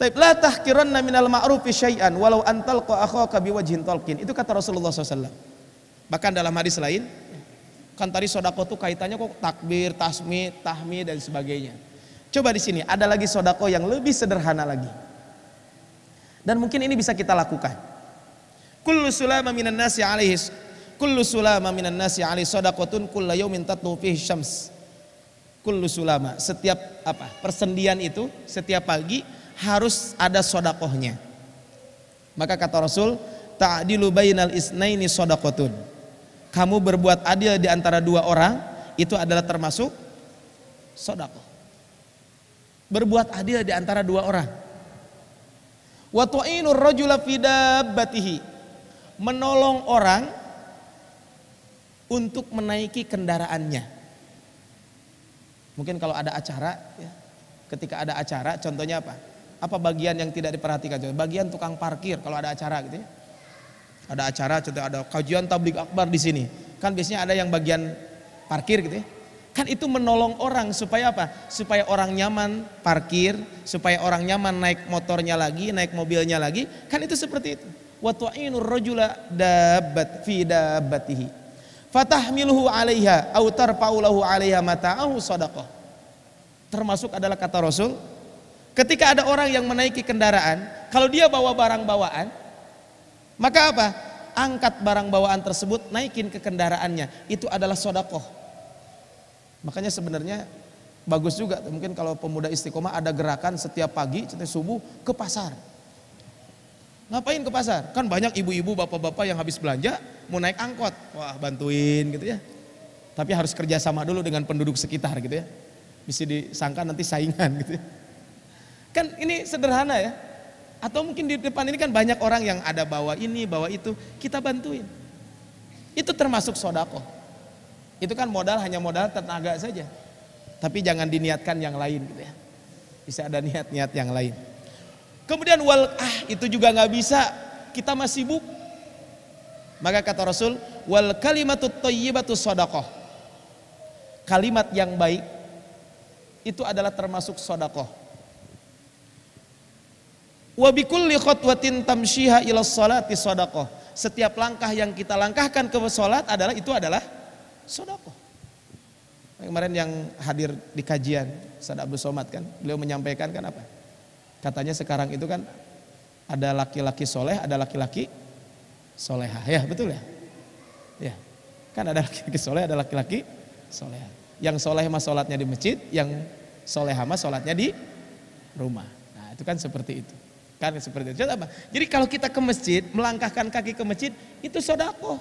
S1: Taib la tahkiranna minal ma'rufi syai'an walau antal ko akhaka biwajhin talqin. Itu kata Rasulullah SAW. Bahkan dalam hadis lain, Kan tadi sodako tuh kaitannya kok takbir, tasmi, tahmi dan sebagainya. Coba di sini ada lagi sodako yang lebih sederhana lagi. Dan mungkin ini bisa kita lakukan. Kullu sulama minan nasi alaihi kullu sulama minan nasi alaihi sadaqatun kullu yaumin tatlu fihi syams. Kullu sulama, setiap apa? Persendian itu setiap pagi harus ada sodakohnya. Maka kata Rasul, ta'dilu bainal isnaini sodakohun kamu berbuat adil di antara dua orang itu adalah termasuk sodako. Berbuat adil di antara dua orang. Wa tu'inur rajula fidabbatihi. Menolong orang untuk menaiki kendaraannya. Mungkin kalau ada acara ya, ketika ada acara contohnya apa? Apa bagian yang tidak diperhatikan? Bagian tukang parkir kalau ada acara gitu ya ada acara contoh ada kajian tablik akbar di sini kan biasanya ada yang bagian parkir gitu ya kan itu menolong orang supaya apa supaya orang nyaman parkir supaya orang nyaman naik motornya lagi naik mobilnya lagi kan itu seperti itu wa rojula rajula dabat fi dabbatihi fatahmiluhu 'alaiha autar paulahu 'alaiha mata'ahu sodako. termasuk adalah kata Rasul ketika ada orang yang menaiki kendaraan kalau dia bawa barang bawaan maka apa? Angkat barang bawaan tersebut, naikin ke kendaraannya. Itu adalah sodakoh. Makanya sebenarnya bagus juga. Mungkin kalau pemuda istiqomah ada gerakan setiap pagi, setiap subuh ke pasar. Ngapain ke pasar? Kan banyak ibu-ibu, bapak-bapak yang habis belanja mau naik angkot. Wah bantuin gitu ya. Tapi harus kerja sama dulu dengan penduduk sekitar gitu ya. Bisa disangka nanti saingan gitu ya. Kan ini sederhana ya. Atau mungkin di depan ini kan banyak orang yang ada bawa ini, bawa itu, kita bantuin. Itu termasuk sodako. Itu kan modal hanya modal tenaga saja. Tapi jangan diniatkan yang lain gitu ya. Bisa ada niat-niat yang lain. Kemudian wal ah itu juga nggak bisa. Kita masih sibuk. Maka kata Rasul, wal kalimatu thayyibatu sodako Kalimat yang baik itu adalah termasuk sodako Wa bikulli khotwatin tamsyiha ila sholati Setiap langkah yang kita langkahkan ke sholat adalah itu adalah sodako. Kemarin yang hadir di kajian Sada Abdul Somad kan, beliau menyampaikan kan apa? Katanya sekarang itu kan ada laki-laki soleh, ada laki-laki soleha. Ya betul ya? Ya. Kan ada laki-laki soleh, ada laki-laki soleha. Yang soleh mah solatnya di masjid, yang soleha mah solatnya di rumah. Nah itu kan seperti itu. Kan seperti itu. Apa? Jadi kalau kita ke masjid, melangkahkan kaki ke masjid, itu sodako.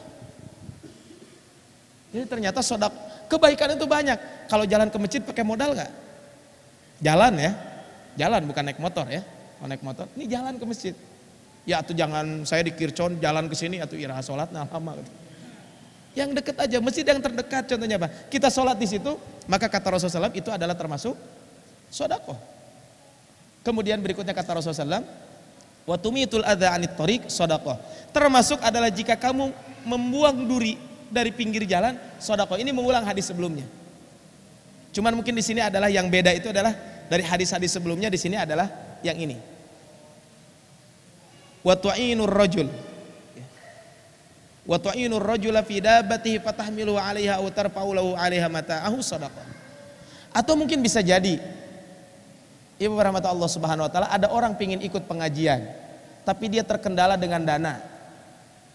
S1: Jadi ternyata sodak kebaikan itu banyak. Kalau jalan ke masjid pakai modal nggak? Jalan ya, jalan bukan naik motor ya. Kalau naik motor, ini jalan ke masjid. Ya atau jangan saya di Kircon jalan ke sini atau ya irah sholat nah lama. Gitu. Yang dekat aja, masjid yang terdekat contohnya apa? Kita sholat di situ, maka kata Rasulullah SAW itu adalah termasuk sodako. Kemudian berikutnya kata Rasulullah SAW, Watumitul adha anit tariq sodakoh. Termasuk adalah jika kamu membuang duri dari pinggir jalan, sodakoh. Ini mengulang hadis sebelumnya. Cuman mungkin di sini adalah yang beda itu adalah dari hadis-hadis sebelumnya di sini adalah yang ini. Wa rajul wa tu'inur rajula fi fatahmilu 'alaiha utar tarfa'u lahu 'alaiha mata'ahu shadaqah. Atau mungkin bisa jadi Ibu ya, rahmat Allah Subhanahu wa taala, ada orang pingin ikut pengajian, tapi dia terkendala dengan dana.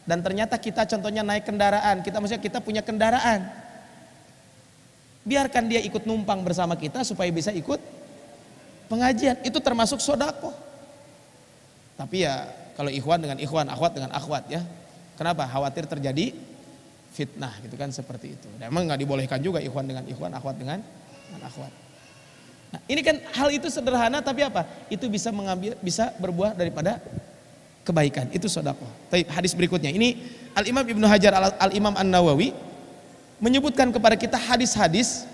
S1: Dan ternyata kita contohnya naik kendaraan, kita maksudnya kita punya kendaraan. Biarkan dia ikut numpang bersama kita supaya bisa ikut pengajian. Itu termasuk sodako. Tapi ya kalau ikhwan dengan ikhwan, akhwat dengan akhwat ya. Kenapa? Khawatir terjadi fitnah gitu kan seperti itu. Dan emang nggak dibolehkan juga ikhwan dengan ikhwan, akhwat dengan akhwat ini kan hal itu sederhana tapi apa? Itu bisa mengambil bisa berbuah daripada kebaikan. Itu sedekah. hadis berikutnya. Ini Al Imam Ibnu Hajar Al, Al Imam An Nawawi menyebutkan kepada kita hadis-hadis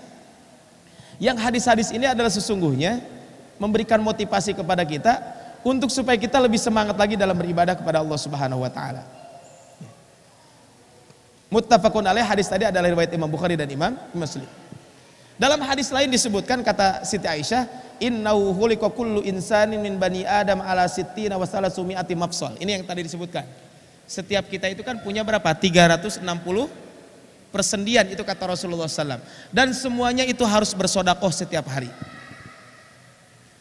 S1: yang hadis-hadis ini adalah sesungguhnya memberikan motivasi kepada kita untuk supaya kita lebih semangat lagi dalam beribadah kepada Allah Subhanahu wa taala. Muttafaqun alaih hadis tadi adalah riwayat Imam Bukhari dan Imam Muslim. Dalam hadis lain disebutkan kata Siti Aisyah, "Innahu khuliqa kullu insanin min bani Adam ala sittina wa salasumi mafsal." Ini yang tadi disebutkan. Setiap kita itu kan punya berapa? 360 persendian itu kata Rasulullah SAW. Dan semuanya itu harus bersodakoh setiap hari.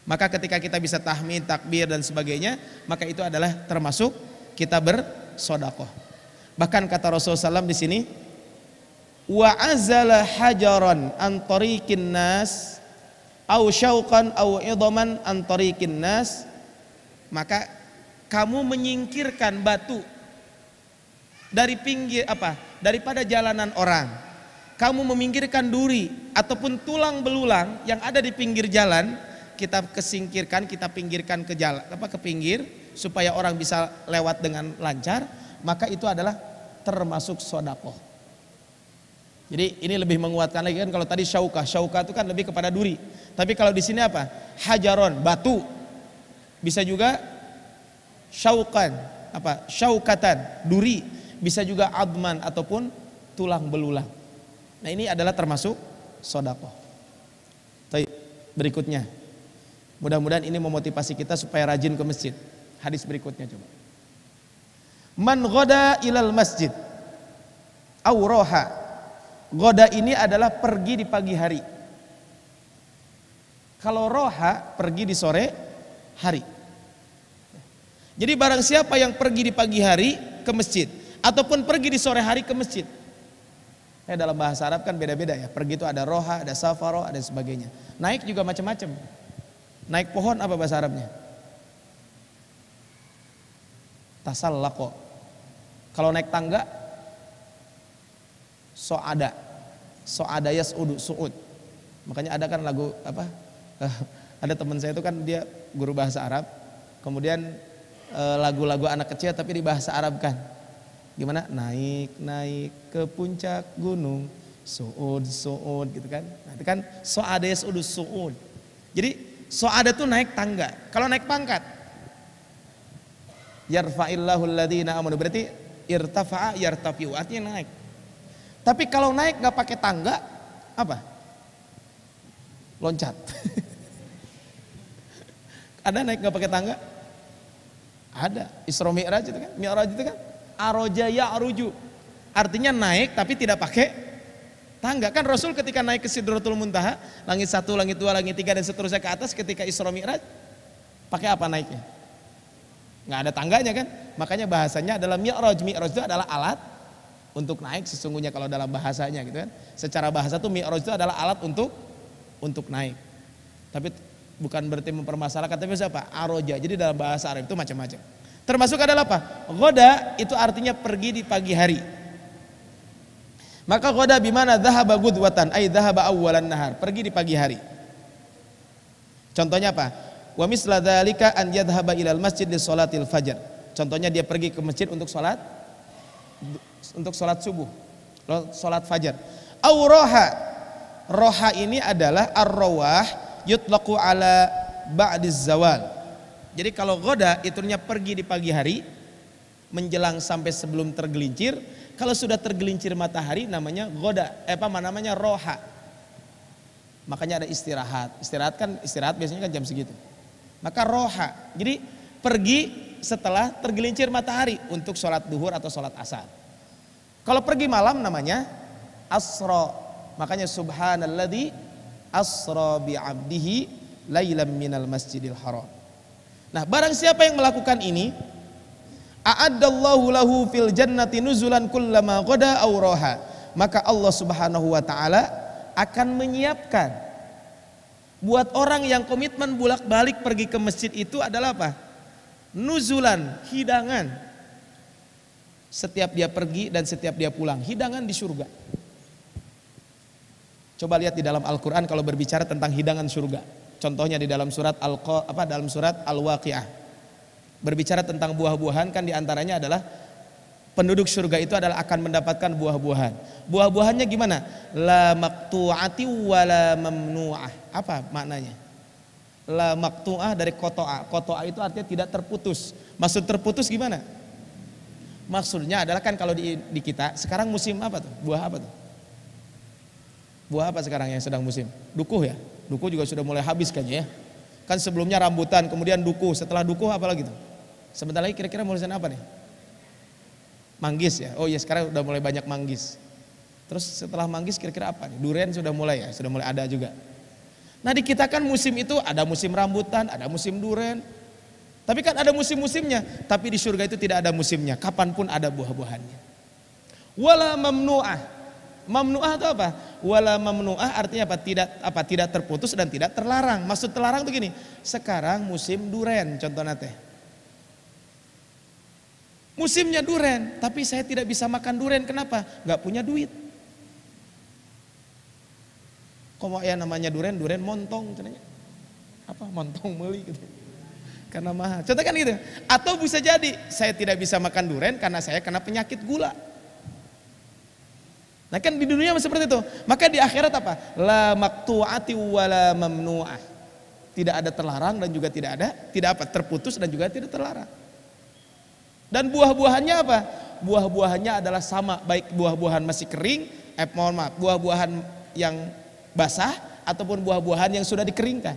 S1: Maka ketika kita bisa tahmin, takbir dan sebagainya, maka itu adalah termasuk kita bersodakoh. Bahkan kata Rasulullah SAW di sini, wa azala hajaran an tariqin nas au syauqan au idaman an tariqin nas maka kamu menyingkirkan batu dari pinggir apa daripada jalanan orang kamu meminggirkan duri ataupun tulang belulang yang ada di pinggir jalan kita kesingkirkan kita pinggirkan ke jalan apa ke pinggir supaya orang bisa lewat dengan lancar maka itu adalah termasuk sodakoh jadi ini lebih menguatkan lagi kan kalau tadi syaukah, syaukah itu kan lebih kepada duri. Tapi kalau di sini apa? Hajaron, batu. Bisa juga syaukan, apa? Syaukatan, duri. Bisa juga adman ataupun tulang belulang. Nah ini adalah termasuk sodako. Tapi berikutnya. Mudah-mudahan ini memotivasi kita supaya rajin ke masjid. Hadis berikutnya coba. Man ghoda ilal masjid. Auroha Goda ini adalah pergi di pagi hari. Kalau roha pergi di sore hari. Jadi barang siapa yang pergi di pagi hari ke masjid ataupun pergi di sore hari ke masjid. Ya, dalam bahasa Arab kan beda-beda ya. Pergi itu ada roha, ada safaro, ada sebagainya. Naik juga macam-macam. Naik pohon apa bahasa Arabnya? Tasallako. Kalau naik tangga, so ada. Soadayas udu suud. Makanya ada kan lagu apa? Eh, ada teman saya itu kan dia guru bahasa Arab. Kemudian eh, lagu-lagu anak kecil tapi di bahasa Arab kan. Gimana? Naik, naik ke puncak gunung. Suud, suud gitu kan. Nah, itu kan soadayas udu suud. Jadi soada tuh naik tangga. Kalau naik pangkat. Yarfa'illahu ladina amanu. Berarti irtafa'a yartafi'u. Artinya naik. Tapi kalau naik nggak pakai tangga, apa? Loncat. Ada naik nggak pakai tangga? Ada. Isra Mi'raj itu kan? Mi'raj itu kan? Aroja ya aruju. Artinya naik tapi tidak pakai tangga. Kan Rasul ketika naik ke Sidratul Muntaha, langit satu, langit dua, langit tiga dan seterusnya ke atas ketika Isra Mi'raj, pakai apa naiknya? Nggak ada tangganya kan? Makanya bahasanya adalah Mi'raj. Mi'raj itu adalah alat untuk naik sesungguhnya kalau dalam bahasanya gitu kan. Secara bahasa tuh mi'raj itu adalah alat untuk untuk naik. Tapi bukan berarti mempermasalahkan tapi siapa? Aroja. Jadi dalam bahasa Arab itu macam-macam. Termasuk adalah apa? Goda itu artinya pergi di pagi hari. Maka goda bimana dahaba gudwatan, ay dahaba awalan nahar. Pergi di pagi hari. Contohnya apa? Wa misla an yadhaba ilal masjid li sholatil fajar. Contohnya dia pergi ke masjid untuk sholat untuk sholat subuh, sholat fajar. Auroha, roha ini adalah arrowah yutlaku ala ba'diz zawal. Jadi kalau goda itunya pergi di pagi hari, menjelang sampai sebelum tergelincir. Kalau sudah tergelincir matahari namanya goda, eh apa namanya roha. Makanya ada istirahat. Istirahat kan istirahat biasanya kan jam segitu. Maka roha. Jadi pergi setelah tergelincir matahari untuk sholat duhur atau sholat asar. Kalau pergi malam namanya asro. Makanya subhanallah di subhanalladzi asra bi'abdihi lailam minal masjidil haram. Nah barang siapa yang melakukan ini. A'addallahu lahu fil jannati nuzulan kullama qada awroha. Maka Allah subhanahu wa ta'ala akan menyiapkan Buat orang yang komitmen bulak balik pergi ke masjid itu adalah apa? nuzulan hidangan setiap dia pergi dan setiap dia pulang hidangan di surga coba lihat di dalam Al-Qur'an kalau berbicara tentang hidangan surga contohnya di dalam surat al apa dalam surat Al-Waqiah berbicara tentang buah-buahan kan diantaranya adalah penduduk surga itu adalah akan mendapatkan buah-buahan. Buah-buahannya gimana? La maktuati wala la mamnu'ah. Apa maknanya? La maktu'ah dari koto'a. Koto'a itu artinya tidak terputus. Maksud terputus gimana? Maksudnya adalah kan kalau di, di kita, sekarang musim apa tuh? Buah apa tuh? Buah apa sekarang yang sedang musim? Dukuh ya? Dukuh juga sudah mulai habis kan ya. Kan sebelumnya rambutan, kemudian duku, Setelah duku apa lagi tuh? Sebentar lagi kira-kira mulai apa nih? Manggis ya? Oh iya sekarang sudah mulai banyak manggis. Terus setelah manggis kira-kira apa nih? Durian sudah mulai ya? Sudah mulai ada juga. Nah di kita kan musim itu ada musim rambutan, ada musim duren. Tapi kan ada musim-musimnya. Tapi di surga itu tidak ada musimnya. Kapanpun ada buah-buahannya. Wala mamnu'ah. Mamnu'ah itu apa? Wala mamnu'ah artinya apa? Tidak apa tidak terputus dan tidak terlarang. Maksud terlarang itu gini. Sekarang musim duren contohnya teh. Musimnya duren, tapi saya tidak bisa makan duren. Kenapa? Gak punya duit. Kok ya namanya duren, duren montong cenanya. Apa montong meli, gitu. Karena mahal. Contoh kan gitu. Atau bisa jadi saya tidak bisa makan duren karena saya kena penyakit gula. Nah kan di dunia seperti itu. Maka di akhirat apa? La maktu'ati wa la mamnu'ah. Tidak ada terlarang dan juga tidak ada, tidak apa, terputus dan juga tidak terlarang. Dan buah-buahannya apa? Buah-buahannya adalah sama, baik buah-buahan masih kering, eh mohon maaf, buah-buahan yang basah ataupun buah-buahan yang sudah dikeringkan.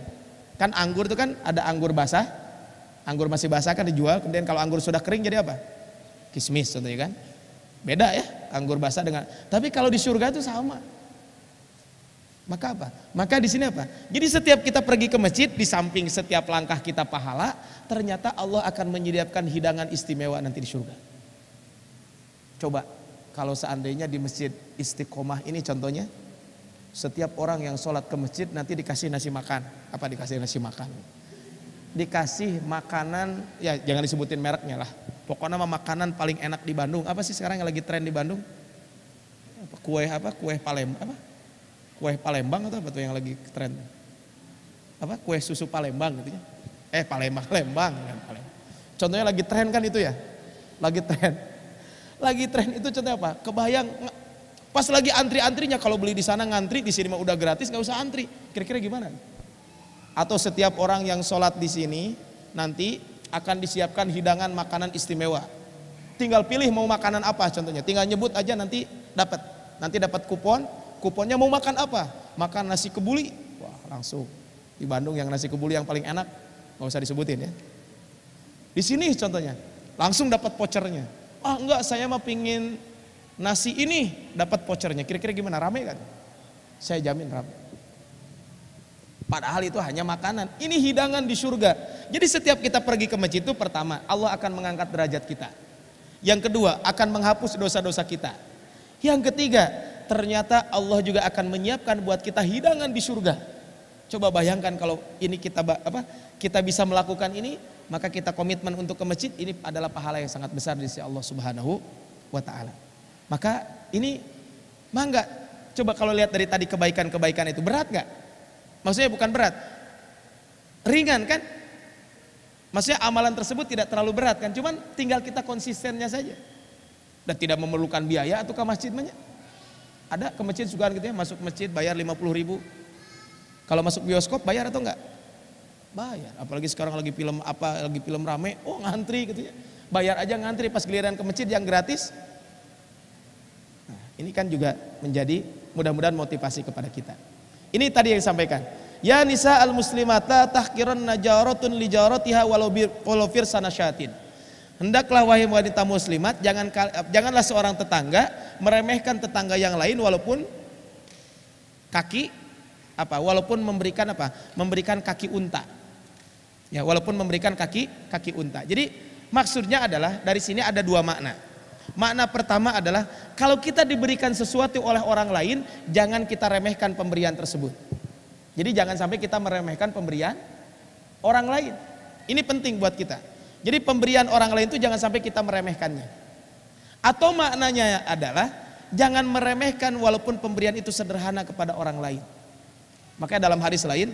S1: Kan anggur itu kan ada anggur basah, anggur masih basah kan dijual, kemudian kalau anggur sudah kering jadi apa? Kismis contohnya kan. Beda ya, anggur basah dengan tapi kalau di surga itu sama. Maka apa? Maka di sini apa? Jadi setiap kita pergi ke masjid, di samping setiap langkah kita pahala, ternyata Allah akan menyediakan hidangan istimewa nanti di surga. Coba kalau seandainya di masjid istiqomah ini contohnya, setiap orang yang sholat ke masjid nanti dikasih nasi makan. Apa dikasih nasi makan? Dikasih makanan, ya jangan disebutin mereknya lah. Pokoknya mah makanan paling enak di Bandung. Apa sih sekarang yang lagi tren di Bandung? kue apa? Kue Palembang apa? Kue Palembang atau apa tuh yang lagi tren? Apa? Kue susu Palembang gitu ya. Eh Palembang, Palembang. Contohnya lagi tren kan itu ya? Lagi tren. Lagi tren itu contohnya apa? Kebayang Pas lagi antri-antrinya kalau beli di sana ngantri, di sini mah udah gratis nggak usah antri. Kira-kira gimana? Atau setiap orang yang sholat di sini nanti akan disiapkan hidangan makanan istimewa. Tinggal pilih mau makanan apa contohnya. Tinggal nyebut aja nanti dapat. Nanti dapat kupon. Kuponnya mau makan apa? Makan nasi kebuli. Wah langsung di Bandung yang nasi kebuli yang paling enak nggak usah disebutin ya. Di sini contohnya langsung dapat pochernya Ah enggak saya mah pingin nasi ini dapat vouchernya. Kira-kira gimana? Rame kan? Saya jamin rame. Padahal itu hanya makanan. Ini hidangan di surga. Jadi setiap kita pergi ke masjid itu pertama Allah akan mengangkat derajat kita. Yang kedua akan menghapus dosa-dosa kita. Yang ketiga ternyata Allah juga akan menyiapkan buat kita hidangan di surga. Coba bayangkan kalau ini kita apa kita bisa melakukan ini maka kita komitmen untuk ke masjid ini adalah pahala yang sangat besar di sisi Allah Subhanahu wa taala. Maka ini mangga. Coba kalau lihat dari tadi kebaikan-kebaikan itu berat nggak? Maksudnya bukan berat, ringan kan? Maksudnya amalan tersebut tidak terlalu berat kan? Cuman tinggal kita konsistennya saja. Dan tidak memerlukan biaya atau ke masjid banyak. Ada ke masjid juga gitu ya, masuk masjid bayar 50 ribu. Kalau masuk bioskop bayar atau enggak? Bayar, apalagi sekarang lagi film apa, lagi film rame, oh ngantri gitu ya. Bayar aja ngantri, pas giliran ke masjid yang gratis, ini kan juga menjadi mudah-mudahan motivasi kepada kita. Ini tadi yang disampaikan. Ya nisa al muslimata tahkiran najaratun lijaratiha walau bir sana syaitin Hendaklah wahai wanita muslimat jangan janganlah seorang tetangga meremehkan tetangga yang lain walaupun kaki apa walaupun memberikan apa memberikan kaki unta. Ya, walaupun memberikan kaki kaki unta. Jadi maksudnya adalah dari sini ada dua makna. Makna pertama adalah kalau kita diberikan sesuatu oleh orang lain, jangan kita remehkan pemberian tersebut. Jadi jangan sampai kita meremehkan pemberian orang lain. Ini penting buat kita. Jadi pemberian orang lain itu jangan sampai kita meremehkannya. Atau maknanya adalah jangan meremehkan walaupun pemberian itu sederhana kepada orang lain. Makanya dalam hadis lain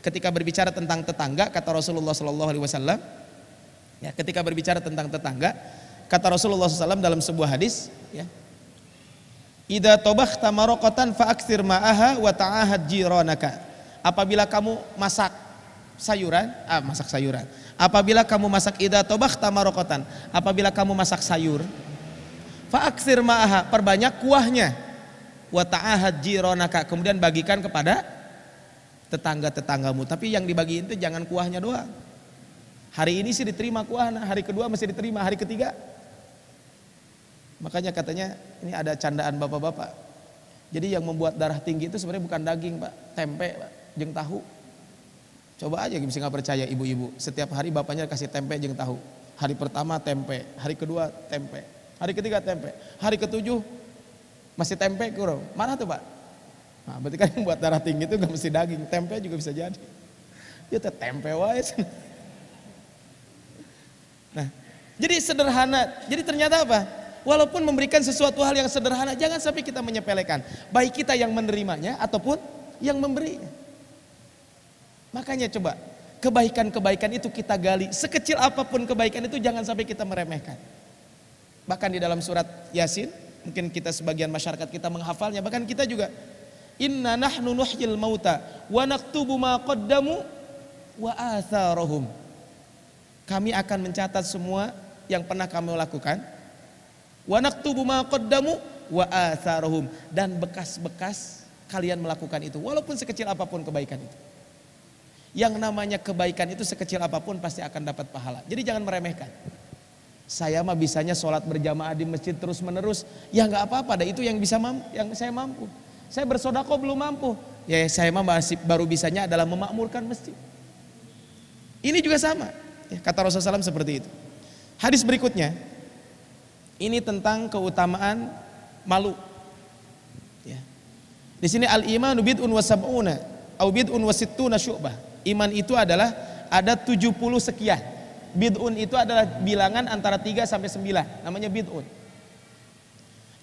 S1: ketika berbicara tentang tetangga kata Rasulullah Shallallahu alaihi wasallam ya ketika berbicara tentang tetangga Kata Rasulullah SAW dalam sebuah hadis, ya. Ida tobah tamarokotan faakhir ma'aha wa ta'ahad jironaka. Apabila kamu masak sayuran, ah, masak sayuran. Apabila kamu masak ida tobah tamarokotan. Apabila kamu masak sayur, faakhir ma'aha, perbanyak kuahnya. Wa ta'ahad jironaka. Kemudian bagikan kepada tetangga-tetanggamu. Tapi yang dibagi itu jangan kuahnya doang. Hari ini sih diterima kuahnya. hari kedua masih diterima, hari ketiga Makanya katanya ini ada candaan bapak-bapak. Jadi yang membuat darah tinggi itu sebenarnya bukan daging pak, tempe pak, jeng tahu. Coba aja bisa nggak percaya ibu-ibu. Setiap hari bapaknya kasih tempe jeng tahu. Hari pertama tempe, hari kedua tempe, hari ketiga tempe, hari ketujuh masih tempe kurang. Mana tuh pak? Nah, berarti kan yang buat darah tinggi itu nggak mesti daging, tempe juga bisa jadi. Ya tempe wais. Nah, jadi sederhana. Jadi ternyata apa? walaupun memberikan sesuatu hal yang sederhana, jangan sampai kita menyepelekan. Baik kita yang menerimanya ataupun yang memberi Makanya coba, kebaikan-kebaikan itu kita gali. Sekecil apapun kebaikan itu jangan sampai kita meremehkan. Bahkan di dalam surat Yasin, mungkin kita sebagian masyarakat kita menghafalnya, bahkan kita juga Inna nahnu nuhyil mauta wa naktubu ma qaddamu wa atharuhum. Kami akan mencatat semua yang pernah kami lakukan Wa naktubu ma qaddamu wa atharuhum dan bekas-bekas kalian melakukan itu walaupun sekecil apapun kebaikan itu. Yang namanya kebaikan itu sekecil apapun pasti akan dapat pahala. Jadi jangan meremehkan. Saya mah bisanya sholat berjamaah di masjid terus menerus. Ya nggak apa-apa, itu yang bisa mampu, yang saya mampu. Saya bersodako belum mampu. Ya saya mah masih baru bisanya adalah memakmurkan masjid. Ini juga sama. Ya, kata Rasulullah SAW seperti itu. Hadis berikutnya ini tentang keutamaan malu. Ya. Di sini al iman bid'un wa sab'una au bid'un wa sittuna syu'bah. Iman itu adalah ada 70 sekian. Bid'un itu adalah bilangan antara 3 sampai 9, namanya bid'un.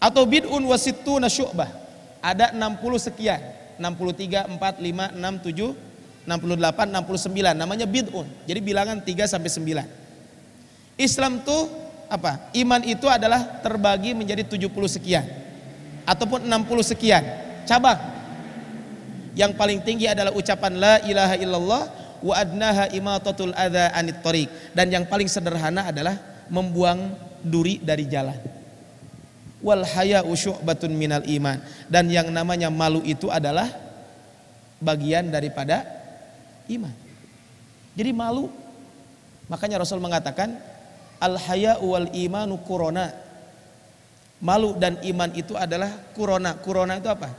S1: Atau bid'un wa sittuna syu'bah. Ada 60 sekian. 63, 4, 5, 6, 7, 68, 69. Namanya bid'un. Jadi bilangan 3 sampai 9. Islam tuh apa? Iman itu adalah terbagi menjadi 70 sekian ataupun 60 sekian cabang. Yang paling tinggi adalah ucapan la ilaha illallah wa adnaha imatatul adza anit tariq dan yang paling sederhana adalah membuang duri dari jalan. Wal haya usyubatun minal iman dan yang namanya malu itu adalah bagian daripada iman. Jadi malu makanya Rasul mengatakan al haya wal imanu kurona malu dan iman itu adalah kurona kurona itu apa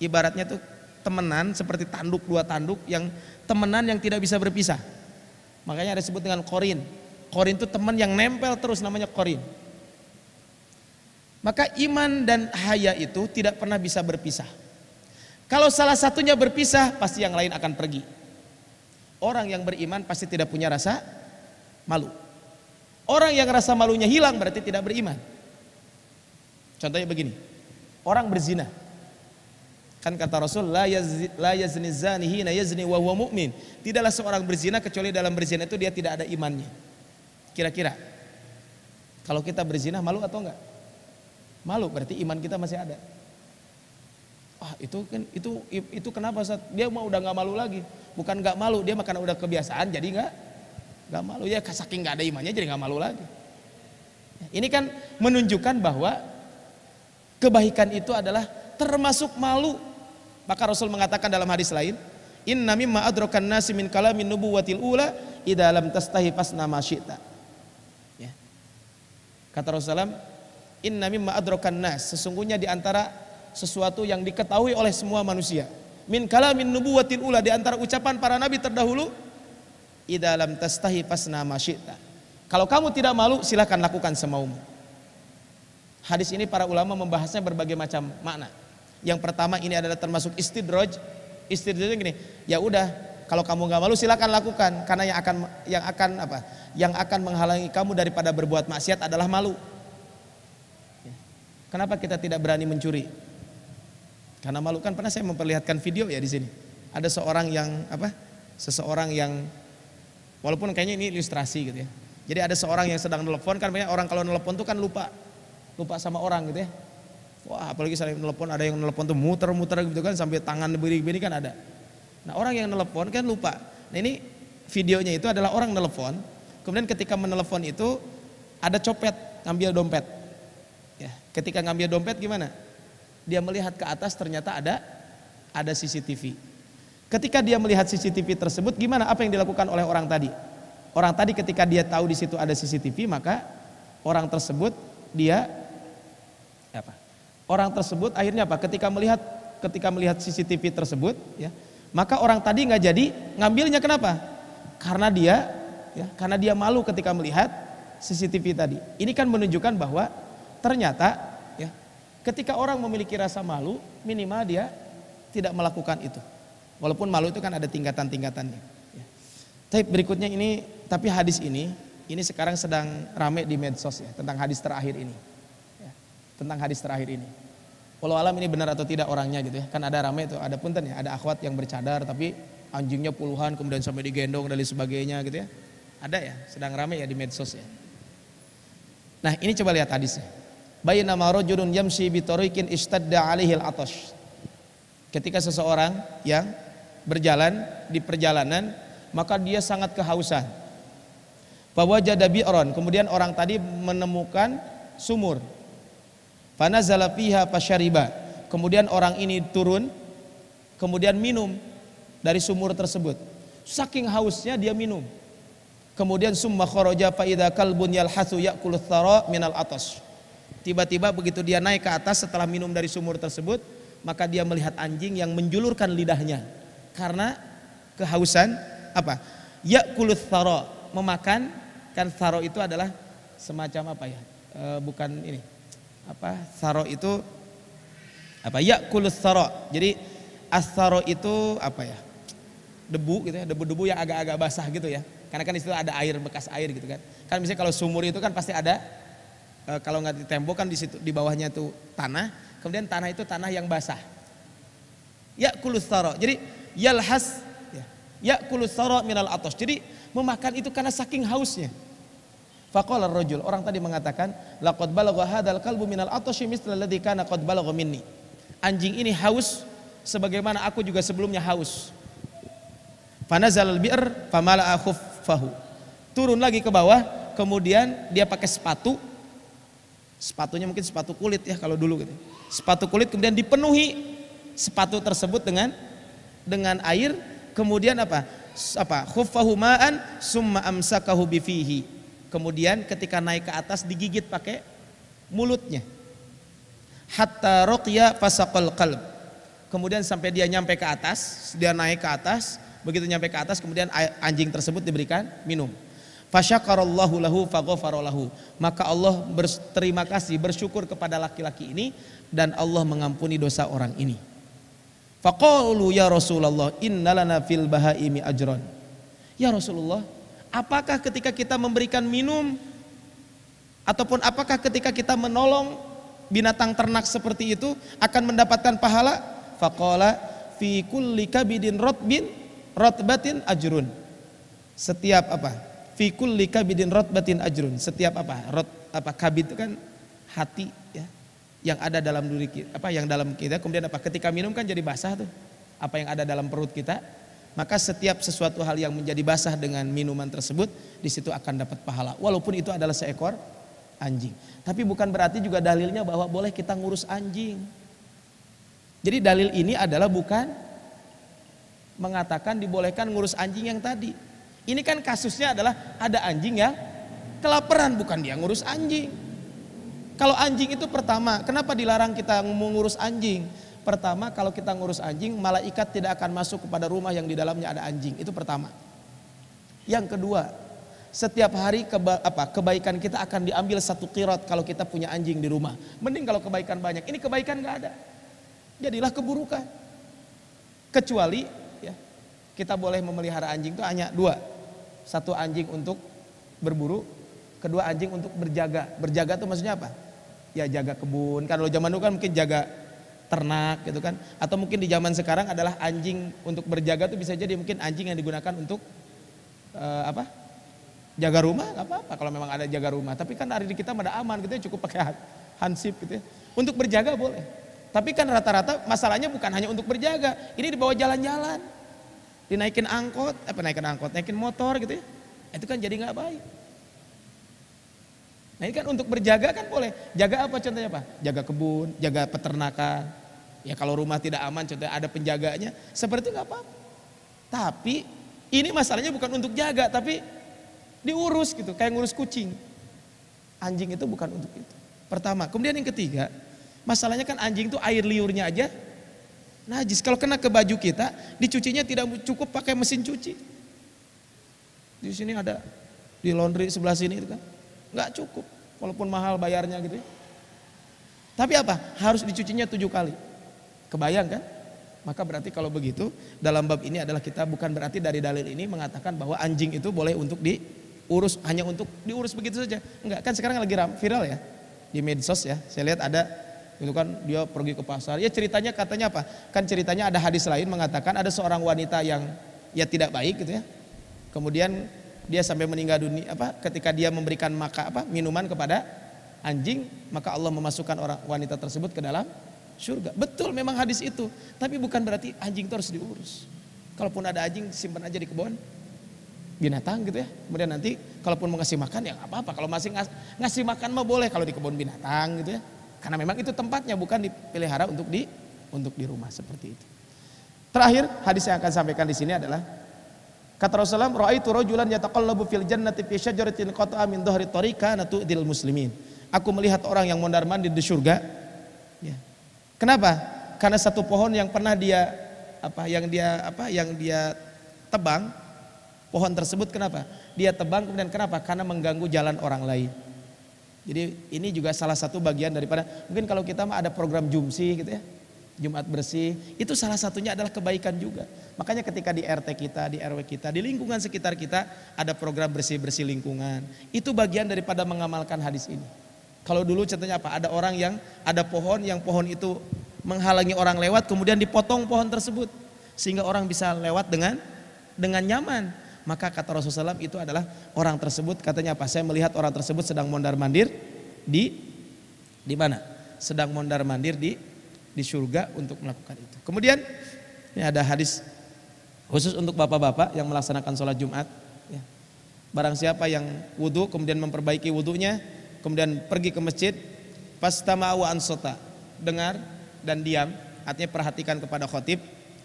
S1: ibaratnya tuh temenan seperti tanduk dua tanduk yang temenan yang tidak bisa berpisah makanya ada sebut dengan korin korin itu teman yang nempel terus namanya korin maka iman dan haya itu tidak pernah bisa berpisah kalau salah satunya berpisah pasti yang lain akan pergi orang yang beriman pasti tidak punya rasa malu Orang yang rasa malunya hilang berarti tidak beriman. Contohnya begini. Orang berzina. Kan kata Rasul la, yazni, la yazni zani hina yazni wa huwa mu'min. Tidaklah seorang berzina kecuali dalam berzina itu dia tidak ada imannya. Kira-kira kalau kita berzina malu atau enggak? Malu berarti iman kita masih ada. Ah itu kan itu itu kenapa saat Dia mau udah nggak malu lagi. Bukan nggak malu, dia makan udah kebiasaan jadi nggak Gak malu ya saking gak ada imannya jadi gak malu lagi. Ya, ini kan menunjukkan bahwa kebaikan itu adalah termasuk malu. Maka Rasul mengatakan dalam hadis lain, Inna mimma adrokan nasi min kalamin nubuwatil ula idalam tastahi fasna masyita. Ya. Kata Rasulullah, Inna mimma adrokan nas. Sesungguhnya diantara sesuatu yang diketahui oleh semua manusia. Min kalamin nubuwatil ula diantara ucapan para nabi terdahulu idalam tastahi fasna Kalau kamu tidak malu silahkan lakukan semaumu. Hadis ini para ulama membahasnya berbagai macam makna. Yang pertama ini adalah termasuk istidroj. Istidraj ini, ya udah kalau kamu nggak malu silahkan lakukan karena yang akan yang akan apa? Yang akan menghalangi kamu daripada berbuat maksiat adalah malu. Ya. Kenapa kita tidak berani mencuri? Karena malu kan pernah saya memperlihatkan video ya di sini. Ada seorang yang apa? Seseorang yang Walaupun kayaknya ini ilustrasi gitu ya. Jadi ada seorang yang sedang nelpon kan banyak orang kalau nelpon tuh kan lupa lupa sama orang gitu ya. Wah, apalagi saya nelpon ada yang nelpon tuh muter-muter gitu kan sampai tangan begini-begini kan ada. Nah, orang yang nelpon kan lupa. Nah, ini videonya itu adalah orang nelpon, kemudian ketika menelpon itu ada copet ngambil dompet. Ya, ketika ngambil dompet gimana? Dia melihat ke atas ternyata ada ada CCTV. Ketika dia melihat CCTV tersebut, gimana? Apa yang dilakukan oleh orang tadi? Orang tadi ketika dia tahu di situ ada CCTV, maka orang tersebut dia apa? Orang tersebut akhirnya apa? Ketika melihat ketika melihat CCTV tersebut, ya, maka orang tadi nggak jadi ngambilnya kenapa? Karena dia ya, karena dia malu ketika melihat CCTV tadi. Ini kan menunjukkan bahwa ternyata ya, ketika orang memiliki rasa malu, minimal dia tidak melakukan itu. Walaupun malu itu kan ada tingkatan-tingkatannya. Ya. Tapi berikutnya ini, tapi hadis ini, ini sekarang sedang rame di medsos ya, tentang hadis terakhir ini. Ya, tentang hadis terakhir ini. Walau alam ini benar atau tidak orangnya gitu ya. Kan ada rame itu, ada punten ya, ada akhwat yang bercadar tapi anjingnya puluhan kemudian sampai digendong dan sebagainya gitu ya. Ada ya, sedang rame ya di medsos ya. Nah ini coba lihat hadisnya. Bayinama rajulun yamsi bitorikin istadda alihil atosh. Ketika seseorang yang berjalan di perjalanan maka dia sangat kehausan. Jadabi bi'ron, kemudian orang tadi menemukan sumur. Fanazala fiha Kemudian orang ini turun kemudian minum dari sumur tersebut. Saking hausnya dia minum. Kemudian summa kharaja fa idza kalbun yalhasu ya'kulu thara minal atas. Tiba-tiba begitu dia naik ke atas setelah minum dari sumur tersebut, maka dia melihat anjing yang menjulurkan lidahnya karena kehausan apa? ya kulus saro memakan kan saro itu adalah semacam apa ya? E, bukan ini. Apa? saro itu apa? ya kulus saro Jadi asaro itu apa ya? Debu gitu ya, debu-debu yang agak-agak basah gitu ya. Karena kan di situ ada air bekas air gitu kan. Kan misalnya kalau sumur itu kan pasti ada e, kalau nggak di tembok kan di situ di bawahnya tuh tanah, kemudian tanah itu tanah yang basah. Ya kulustaro. Jadi yalhas ya kulus sara minal atos. Jadi memakan itu karena saking hausnya. Faqala rojul orang tadi mengatakan laqad balagha hadzal kalbu minal atashi misla alladhi kana qad balagha minni. Anjing ini haus sebagaimana aku juga sebelumnya haus. Fanazal al-bi'r famala'a fahu. Turun lagi ke bawah, kemudian dia pakai sepatu. Sepatunya mungkin sepatu kulit ya kalau dulu gitu. Sepatu kulit kemudian dipenuhi sepatu tersebut dengan dengan air, kemudian apa? Apa? Khuffahu ma'an summa amsakahu bifihi. Kemudian ketika naik ke atas digigit pakai mulutnya. Hatta ruqya fasaqal qalb. Kemudian sampai dia nyampe ke atas, dia naik ke atas, begitu nyampe ke atas kemudian anjing tersebut diberikan minum. Fasyakarallahu lahu faghfarolahu. Maka Allah berterima kasih, bersyukur kepada laki-laki ini dan Allah mengampuni dosa orang ini. Faqalu ya Rasulullah innalana fil bahaimi ajran. Ya Rasulullah, apakah ketika kita memberikan minum ataupun apakah ketika kita menolong binatang ternak seperti itu akan mendapatkan pahala? Faqala fi kulli kabidin ratbin ratbatin ajrun. Setiap apa? Fi kulli kabidin ratbatin ajrun. Setiap apa? Rot apa kabid itu kan hati ya yang ada dalam diri kita, apa yang dalam kita kemudian apa ketika minum kan jadi basah tuh apa yang ada dalam perut kita maka setiap sesuatu hal yang menjadi basah dengan minuman tersebut di situ akan dapat pahala walaupun itu adalah seekor anjing tapi bukan berarti juga dalilnya bahwa boleh kita ngurus anjing jadi dalil ini adalah bukan mengatakan dibolehkan ngurus anjing yang tadi ini kan kasusnya adalah ada anjing yang kelaparan bukan dia ngurus anjing kalau anjing itu pertama, kenapa dilarang kita mengurus anjing? Pertama, kalau kita ngurus anjing, malaikat tidak akan masuk kepada rumah yang di dalamnya ada anjing. Itu pertama. Yang kedua, setiap hari keba, apa, kebaikan kita akan diambil satu kirot kalau kita punya anjing di rumah. Mending kalau kebaikan banyak. Ini kebaikan nggak ada. Jadilah keburukan. Kecuali ya, kita boleh memelihara anjing itu hanya dua. Satu anjing untuk berburu, kedua anjing untuk berjaga. Berjaga itu maksudnya apa? ya jaga kebun. Kan kalau zaman dulu kan mungkin jaga ternak gitu kan. Atau mungkin di zaman sekarang adalah anjing untuk berjaga tuh bisa jadi mungkin anjing yang digunakan untuk uh, apa? Jaga rumah gak apa-apa kalau memang ada jaga rumah. Tapi kan hari di kita ada aman gitu ya cukup pakai hansip gitu ya. Untuk berjaga boleh. Tapi kan rata-rata masalahnya bukan hanya untuk berjaga. Ini dibawa jalan-jalan. Dinaikin angkot, apa naikin angkot, naikin motor gitu ya. Itu kan jadi nggak baik. Nah ini kan untuk berjaga kan boleh. Jaga apa contohnya apa? Jaga kebun, jaga peternakan. Ya kalau rumah tidak aman contohnya ada penjaganya. Seperti itu gak apa-apa. Tapi ini masalahnya bukan untuk jaga tapi diurus gitu. Kayak ngurus kucing. Anjing itu bukan untuk itu. Pertama. Kemudian yang ketiga. Masalahnya kan anjing itu air liurnya aja najis. Kalau kena ke baju kita dicucinya tidak cukup pakai mesin cuci. Di sini ada di laundry sebelah sini itu kan Nggak cukup, walaupun mahal bayarnya gitu ya. Tapi apa? Harus dicucinya tujuh kali. Kebayang kan? Maka berarti kalau begitu dalam bab ini adalah kita bukan berarti dari dalil ini mengatakan bahwa anjing itu boleh untuk diurus hanya untuk diurus begitu saja. Enggak kan sekarang lagi viral ya di medsos ya. Saya lihat ada itu kan dia pergi ke pasar. Ya ceritanya katanya apa? Kan ceritanya ada hadis lain mengatakan ada seorang wanita yang ya tidak baik gitu ya. Kemudian dia sampai meninggal dunia apa ketika dia memberikan maka apa minuman kepada anjing maka Allah memasukkan orang wanita tersebut ke dalam surga. Betul memang hadis itu, tapi bukan berarti anjing itu harus diurus. Kalaupun ada anjing simpan aja di kebun binatang gitu ya. Kemudian nanti kalaupun mau ngasih makan ya apa-apa. Kalau masih ngasih makan mah boleh kalau di kebun binatang gitu ya. Karena memang itu tempatnya bukan dipelihara untuk di untuk di rumah seperti itu. Terakhir hadis yang akan sampaikan di sini adalah Kata Rasulullah, itu "Ra'aitu rajulan yataqallabu fil jannati fi syajaratin amin min dhahri natu natu'dil muslimin." Aku melihat orang yang mondar-mandir di surga. Ya. Kenapa? Karena satu pohon yang pernah dia apa yang dia apa yang dia tebang pohon tersebut kenapa? Dia tebang kemudian kenapa? Karena mengganggu jalan orang lain. Jadi ini juga salah satu bagian daripada mungkin kalau kita ada program jumsi gitu ya. Jumat bersih, itu salah satunya adalah kebaikan juga. Makanya ketika di RT kita, di RW kita, di lingkungan sekitar kita ada program bersih-bersih lingkungan. Itu bagian daripada mengamalkan hadis ini. Kalau dulu contohnya apa? Ada orang yang ada pohon yang pohon itu menghalangi orang lewat kemudian dipotong pohon tersebut sehingga orang bisa lewat dengan dengan nyaman. Maka kata Rasulullah SAW itu adalah orang tersebut katanya apa? Saya melihat orang tersebut sedang mondar mandir di di mana? Sedang mondar mandir di di surga untuk melakukan itu. Kemudian ini ada hadis khusus untuk bapak-bapak yang melaksanakan sholat Jumat. Ya. Barang siapa yang wudhu kemudian memperbaiki wudhunya, kemudian pergi ke masjid, pastama'u ansota, dengar dan diam, artinya perhatikan kepada khotib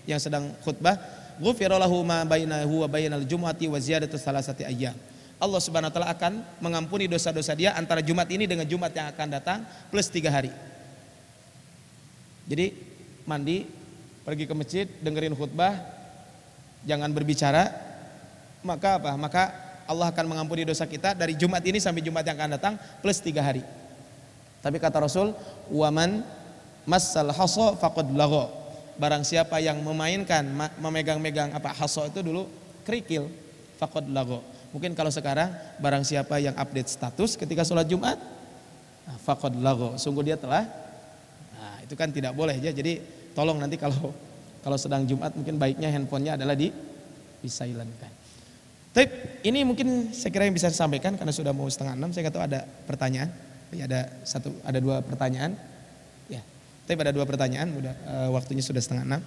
S1: yang sedang khutbah. Ghufirallahu ma bainahu wa bainal jum'ati wa ziyadatu salasati ayat. Allah Subhanahu wa taala akan mengampuni dosa-dosa dia antara Jumat ini dengan Jumat yang akan datang plus tiga hari. Jadi mandi, pergi ke masjid, dengerin khutbah, jangan berbicara, maka apa? Maka Allah akan mengampuni dosa kita dari Jumat ini sampai Jumat yang akan datang plus tiga hari. Tapi kata Rasul, waman masal haso fakod lago. Barang siapa yang memainkan, memegang-megang apa haso itu dulu kerikil, fakod lago. Mungkin kalau sekarang barang siapa yang update status ketika sholat Jumat, ah, fakod lago. Sungguh dia telah itu kan tidak boleh ya. Jadi tolong nanti kalau kalau sedang Jumat mungkin baiknya handphonenya adalah di di Tapi ini mungkin saya kira yang bisa saya sampaikan karena sudah mau setengah enam. Saya nggak tahu ada pertanyaan. Ya, ada satu, ada dua pertanyaan. Ya, tapi ada dua pertanyaan. Udah uh, waktunya sudah setengah enam.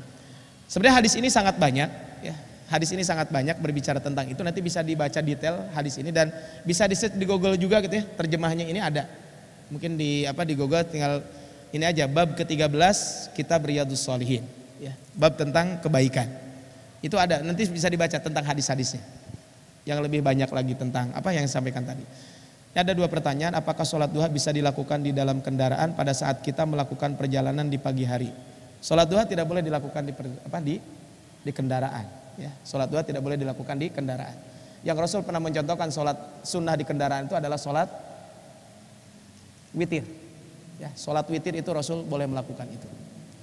S1: Sebenarnya hadis ini sangat banyak. Ya, hadis ini sangat banyak berbicara tentang itu. Nanti bisa dibaca detail hadis ini dan bisa di search di Google juga gitu ya. Terjemahnya ini ada. Mungkin di apa di Google tinggal ini aja bab ke-13 kita beriyadus solihin, ya, bab tentang kebaikan. Itu ada nanti bisa dibaca tentang hadis-hadisnya. Yang lebih banyak lagi tentang apa yang disampaikan tadi. Ini ada dua pertanyaan, apakah sholat duha bisa dilakukan di dalam kendaraan pada saat kita melakukan perjalanan di pagi hari? Sholat duha tidak boleh dilakukan di apa di di kendaraan. Ya, sholat duha tidak boleh dilakukan di kendaraan. Yang Rasul pernah mencontohkan sholat sunnah di kendaraan itu adalah sholat witir Ya, sholat witir itu Rasul boleh melakukan itu.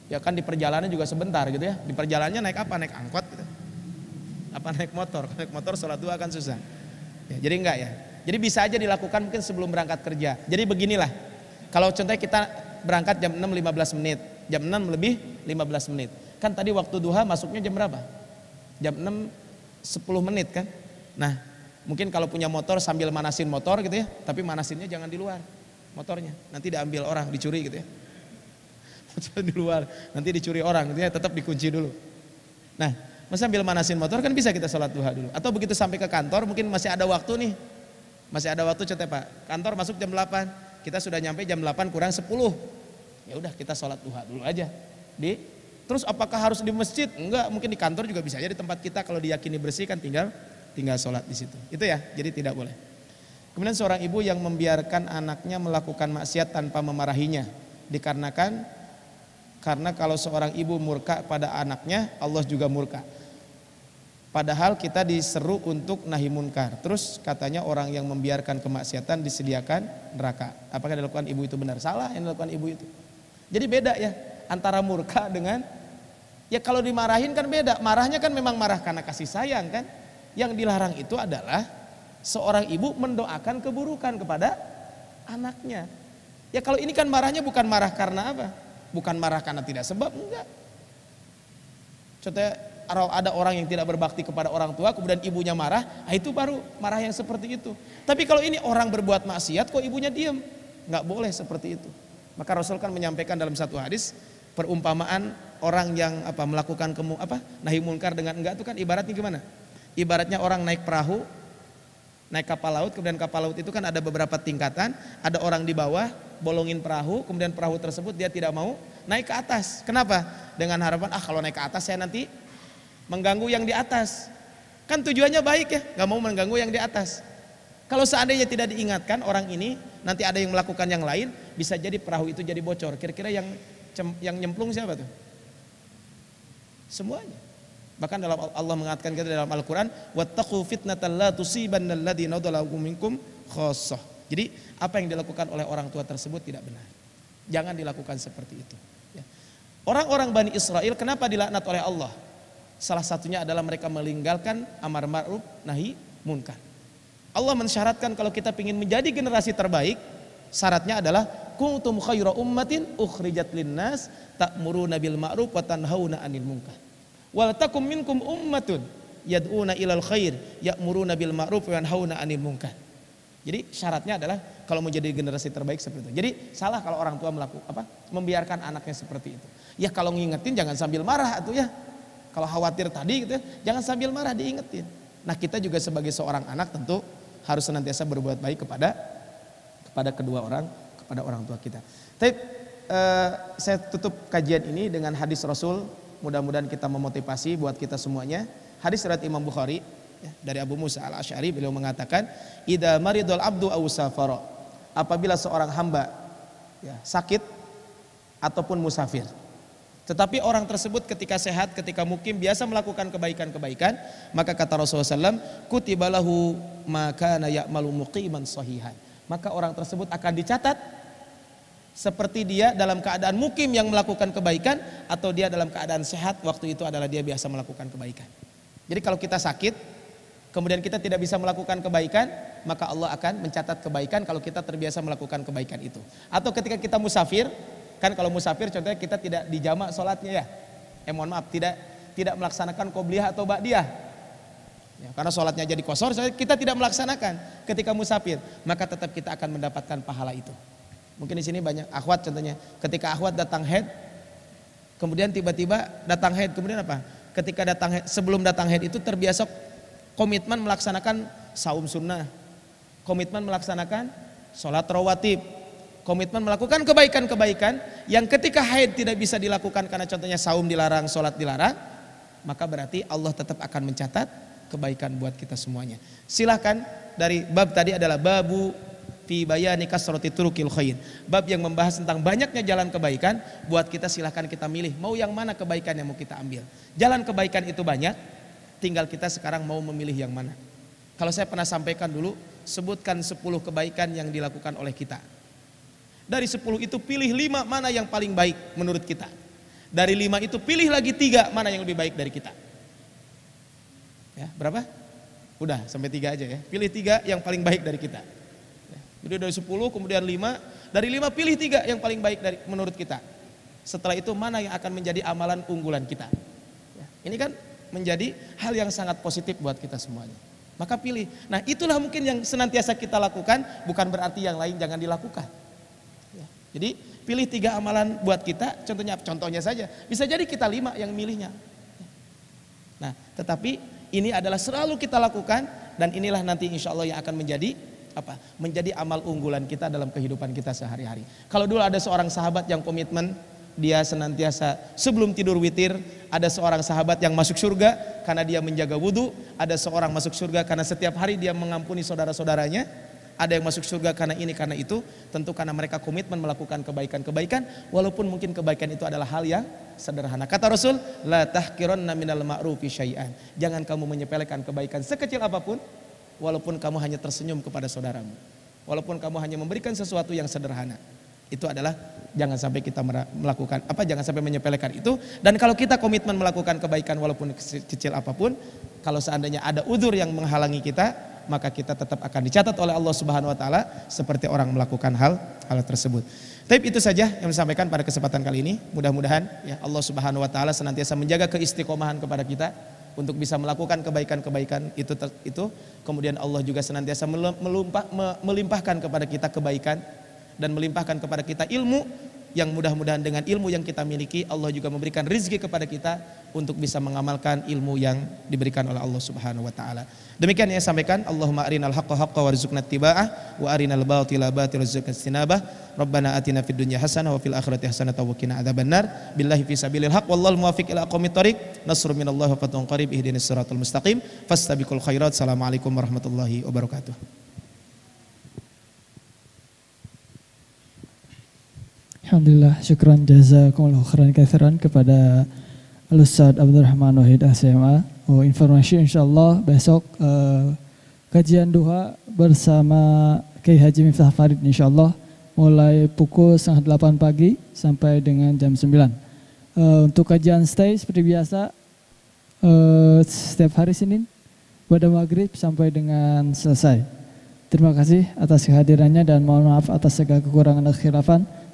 S1: Ya kan di perjalanan juga sebentar gitu ya. Di perjalanannya naik apa? Naik angkot gitu. Apa naik motor? Naik motor sholat dua akan susah. Ya, jadi enggak ya. Jadi bisa aja dilakukan mungkin sebelum berangkat kerja. Jadi beginilah. Kalau contohnya kita berangkat jam 6 15 menit. Jam 6 lebih 15 menit. Kan tadi waktu duha masuknya jam berapa? Jam 6 10 menit kan. Nah, mungkin kalau punya motor sambil manasin motor gitu ya, tapi manasinnya jangan di luar motornya. Nanti diambil orang, dicuri gitu ya. Motor di luar, nanti dicuri orang gitu ya, tetap dikunci dulu. Nah, ambil manasin motor kan bisa kita sholat duha dulu. Atau begitu sampai ke kantor mungkin masih ada waktu nih. Masih ada waktu cete pak. Kantor masuk jam 8. Kita sudah nyampe jam 8 kurang 10. Ya udah kita sholat duha dulu aja. Di Terus apakah harus di masjid? Enggak, mungkin di kantor juga bisa aja di tempat kita kalau diyakini bersih kan tinggal tinggal sholat di situ. Itu ya, jadi tidak boleh. Kemudian seorang ibu yang membiarkan anaknya melakukan maksiat tanpa memarahinya dikarenakan karena kalau seorang ibu murka pada anaknya, Allah juga murka. Padahal kita diseru untuk nahi munkar. Terus katanya orang yang membiarkan kemaksiatan disediakan neraka. Apakah dilakukan ibu itu benar? Salah yang dilakukan ibu itu. Jadi beda ya antara murka dengan ya kalau dimarahin kan beda. Marahnya kan memang marah karena kasih sayang kan. Yang dilarang itu adalah seorang ibu mendoakan keburukan kepada anaknya. Ya kalau ini kan marahnya bukan marah karena apa? Bukan marah karena tidak sebab, enggak. Contohnya ada orang yang tidak berbakti kepada orang tua, kemudian ibunya marah, nah itu baru marah yang seperti itu. Tapi kalau ini orang berbuat maksiat, kok ibunya diem? Enggak boleh seperti itu. Maka Rasul kan menyampaikan dalam satu hadis, perumpamaan orang yang apa melakukan kemu apa nahi munkar dengan enggak itu kan ibaratnya gimana? Ibaratnya orang naik perahu, naik kapal laut, kemudian kapal laut itu kan ada beberapa tingkatan, ada orang di bawah, bolongin perahu, kemudian perahu tersebut dia tidak mau naik ke atas. Kenapa? Dengan harapan, ah kalau naik ke atas saya nanti mengganggu yang di atas. Kan tujuannya baik ya, nggak mau mengganggu yang di atas. Kalau seandainya tidak diingatkan orang ini, nanti ada yang melakukan yang lain, bisa jadi perahu itu jadi bocor. Kira-kira yang yang nyemplung siapa tuh? Semuanya. Bahkan dalam Allah mengatakan kita dalam Al-Qur'an, "Wattaqu fitnatan la tusibanna alladziina Jadi, apa yang dilakukan oleh orang tua tersebut tidak benar. Jangan dilakukan seperti itu. Ya. Orang-orang Bani Israel kenapa dilaknat oleh Allah? Salah satunya adalah mereka meninggalkan amar ma'ruf nahi munkar. Allah mensyaratkan kalau kita ingin menjadi generasi terbaik, syaratnya adalah kuntum khaira ummatin ukhrijat linnas ta'muruna bil ma'ruf wa tanhauna 'anil munkar. Wal takum minkum ummatun yad'una ilal khair ya'muruna bil ma'ruf wa yanhauna 'anil munkar. Jadi syaratnya adalah kalau mau jadi generasi terbaik seperti itu. Jadi salah kalau orang tua melakukan apa? membiarkan anaknya seperti itu. Ya kalau ngingetin jangan sambil marah atau ya. Kalau khawatir tadi gitu, ya jangan sambil marah diingetin. Nah, kita juga sebagai seorang anak tentu harus senantiasa berbuat baik kepada kepada kedua orang, kepada orang tua kita. Tapi eh, saya tutup kajian ini dengan hadis Rasul Mudah-mudahan kita memotivasi buat kita semuanya. Hadis riwayat Imam Bukhari ya, dari Abu Musa al Ashari beliau mengatakan, "Ida maridul abdu aw safara." Apabila seorang hamba ya, sakit ataupun musafir. Tetapi orang tersebut ketika sehat, ketika mukim biasa melakukan kebaikan-kebaikan, maka kata Rasulullah SAW, kutibalahu maka na ya'malu muqiman sahihan. Maka orang tersebut akan dicatat seperti dia dalam keadaan mukim yang melakukan kebaikan atau dia dalam keadaan sehat waktu itu adalah dia biasa melakukan kebaikan. Jadi kalau kita sakit kemudian kita tidak bisa melakukan kebaikan, maka Allah akan mencatat kebaikan kalau kita terbiasa melakukan kebaikan itu. Atau ketika kita musafir, kan kalau musafir contohnya kita tidak dijamak sholatnya ya. Eh mohon maaf, tidak tidak melaksanakan qobliyah atau ba'diyah. Ya, karena sholatnya jadi kosor, kita tidak melaksanakan ketika musafir. Maka tetap kita akan mendapatkan pahala itu. Mungkin di sini banyak akhwat contohnya. Ketika akhwat datang head, kemudian tiba-tiba datang head, kemudian apa? Ketika datang head, sebelum datang head itu terbiasa komitmen melaksanakan saum sunnah, komitmen melaksanakan sholat rawatib, komitmen melakukan kebaikan-kebaikan yang ketika haid tidak bisa dilakukan karena contohnya saum dilarang, sholat dilarang, maka berarti Allah tetap akan mencatat kebaikan buat kita semuanya. Silahkan dari bab tadi adalah babu fi bayani kasrati turukil khair. Bab yang membahas tentang banyaknya jalan kebaikan, buat kita silahkan kita milih mau yang mana kebaikan yang mau kita ambil. Jalan kebaikan itu banyak, tinggal kita sekarang mau memilih yang mana. Kalau saya pernah sampaikan dulu, sebutkan 10 kebaikan yang dilakukan oleh kita. Dari 10 itu pilih 5 mana yang paling baik menurut kita. Dari 5 itu pilih lagi 3 mana yang lebih baik dari kita. Ya, berapa? Udah sampai tiga aja ya. Pilih tiga yang paling baik dari kita. Jadi dari 10 kemudian 5, dari 5 pilih 3 yang paling baik dari menurut kita. Setelah itu mana yang akan menjadi amalan unggulan kita? Ya, ini kan menjadi hal yang sangat positif buat kita semuanya. Maka pilih. Nah itulah mungkin yang senantiasa kita lakukan, bukan berarti yang lain jangan dilakukan. Ya, jadi pilih tiga amalan buat kita, contohnya contohnya saja. Bisa jadi kita lima yang milihnya. Nah tetapi ini adalah selalu kita lakukan dan inilah nanti insya Allah yang akan menjadi apa menjadi amal unggulan kita dalam kehidupan kita sehari-hari. Kalau dulu ada seorang sahabat yang komitmen dia senantiasa sebelum tidur witir ada seorang sahabat yang masuk surga karena dia menjaga wudhu ada seorang masuk surga karena setiap hari dia mengampuni saudara-saudaranya ada yang masuk surga karena ini karena itu tentu karena mereka komitmen melakukan kebaikan-kebaikan walaupun mungkin kebaikan itu adalah hal yang sederhana kata Rasul la tahkironna minal ma'rufi syai'an jangan kamu menyepelekan kebaikan sekecil apapun walaupun kamu hanya tersenyum kepada saudaramu. Walaupun kamu hanya memberikan sesuatu yang sederhana. Itu adalah jangan sampai kita melakukan apa jangan sampai menyepelekan itu dan kalau kita komitmen melakukan kebaikan walaupun kecil apapun, kalau seandainya ada udur yang menghalangi kita, maka kita tetap akan dicatat oleh Allah Subhanahu wa taala seperti orang melakukan hal hal tersebut. Tapi itu saja yang disampaikan pada kesempatan kali ini. Mudah-mudahan ya Allah Subhanahu wa taala senantiasa menjaga keistiqomahan kepada kita untuk bisa melakukan kebaikan-kebaikan itu itu kemudian Allah juga senantiasa melumpah, melimpahkan kepada kita kebaikan dan melimpahkan kepada kita ilmu yang mudah-mudahan dengan ilmu yang kita miliki Allah juga memberikan rizki kepada kita untuk bisa mengamalkan ilmu yang diberikan oleh Allah Subhanahu wa taala. Demikian yang saya sampaikan. Allahumma arinal haqqo haqqo warzuqna tibaah wa arinal batila batila warzuqna istinabah. Rabbana atina fid dunya hasanah wa fil akhirati hasanah wa qina adzabannar. Billahi fi sabilil haqq wallahu muwaffiq ila aqwamit thoriq. Nasru minallahi wa fathun qarib ihdinas siratal mustaqim. Fastabiqul khairat. Assalamualaikum warahmatullahi wabarakatuh. Alhamdulillah, syukran jazakumullah khairan kathiran kepada Al-Ustaz Abdurrahman Wahid SMA. Oh, informasi insyaallah besok eh, kajian duha bersama Kiai Haji Miftah Farid insyaallah mulai pukul setengah delapan pagi sampai dengan jam sembilan. Eh, untuk kajian stay seperti biasa uh, setiap hari Senin pada maghrib sampai dengan selesai. Terima kasih atas kehadirannya dan mohon maaf atas segala kekurangan dan kekhilafan.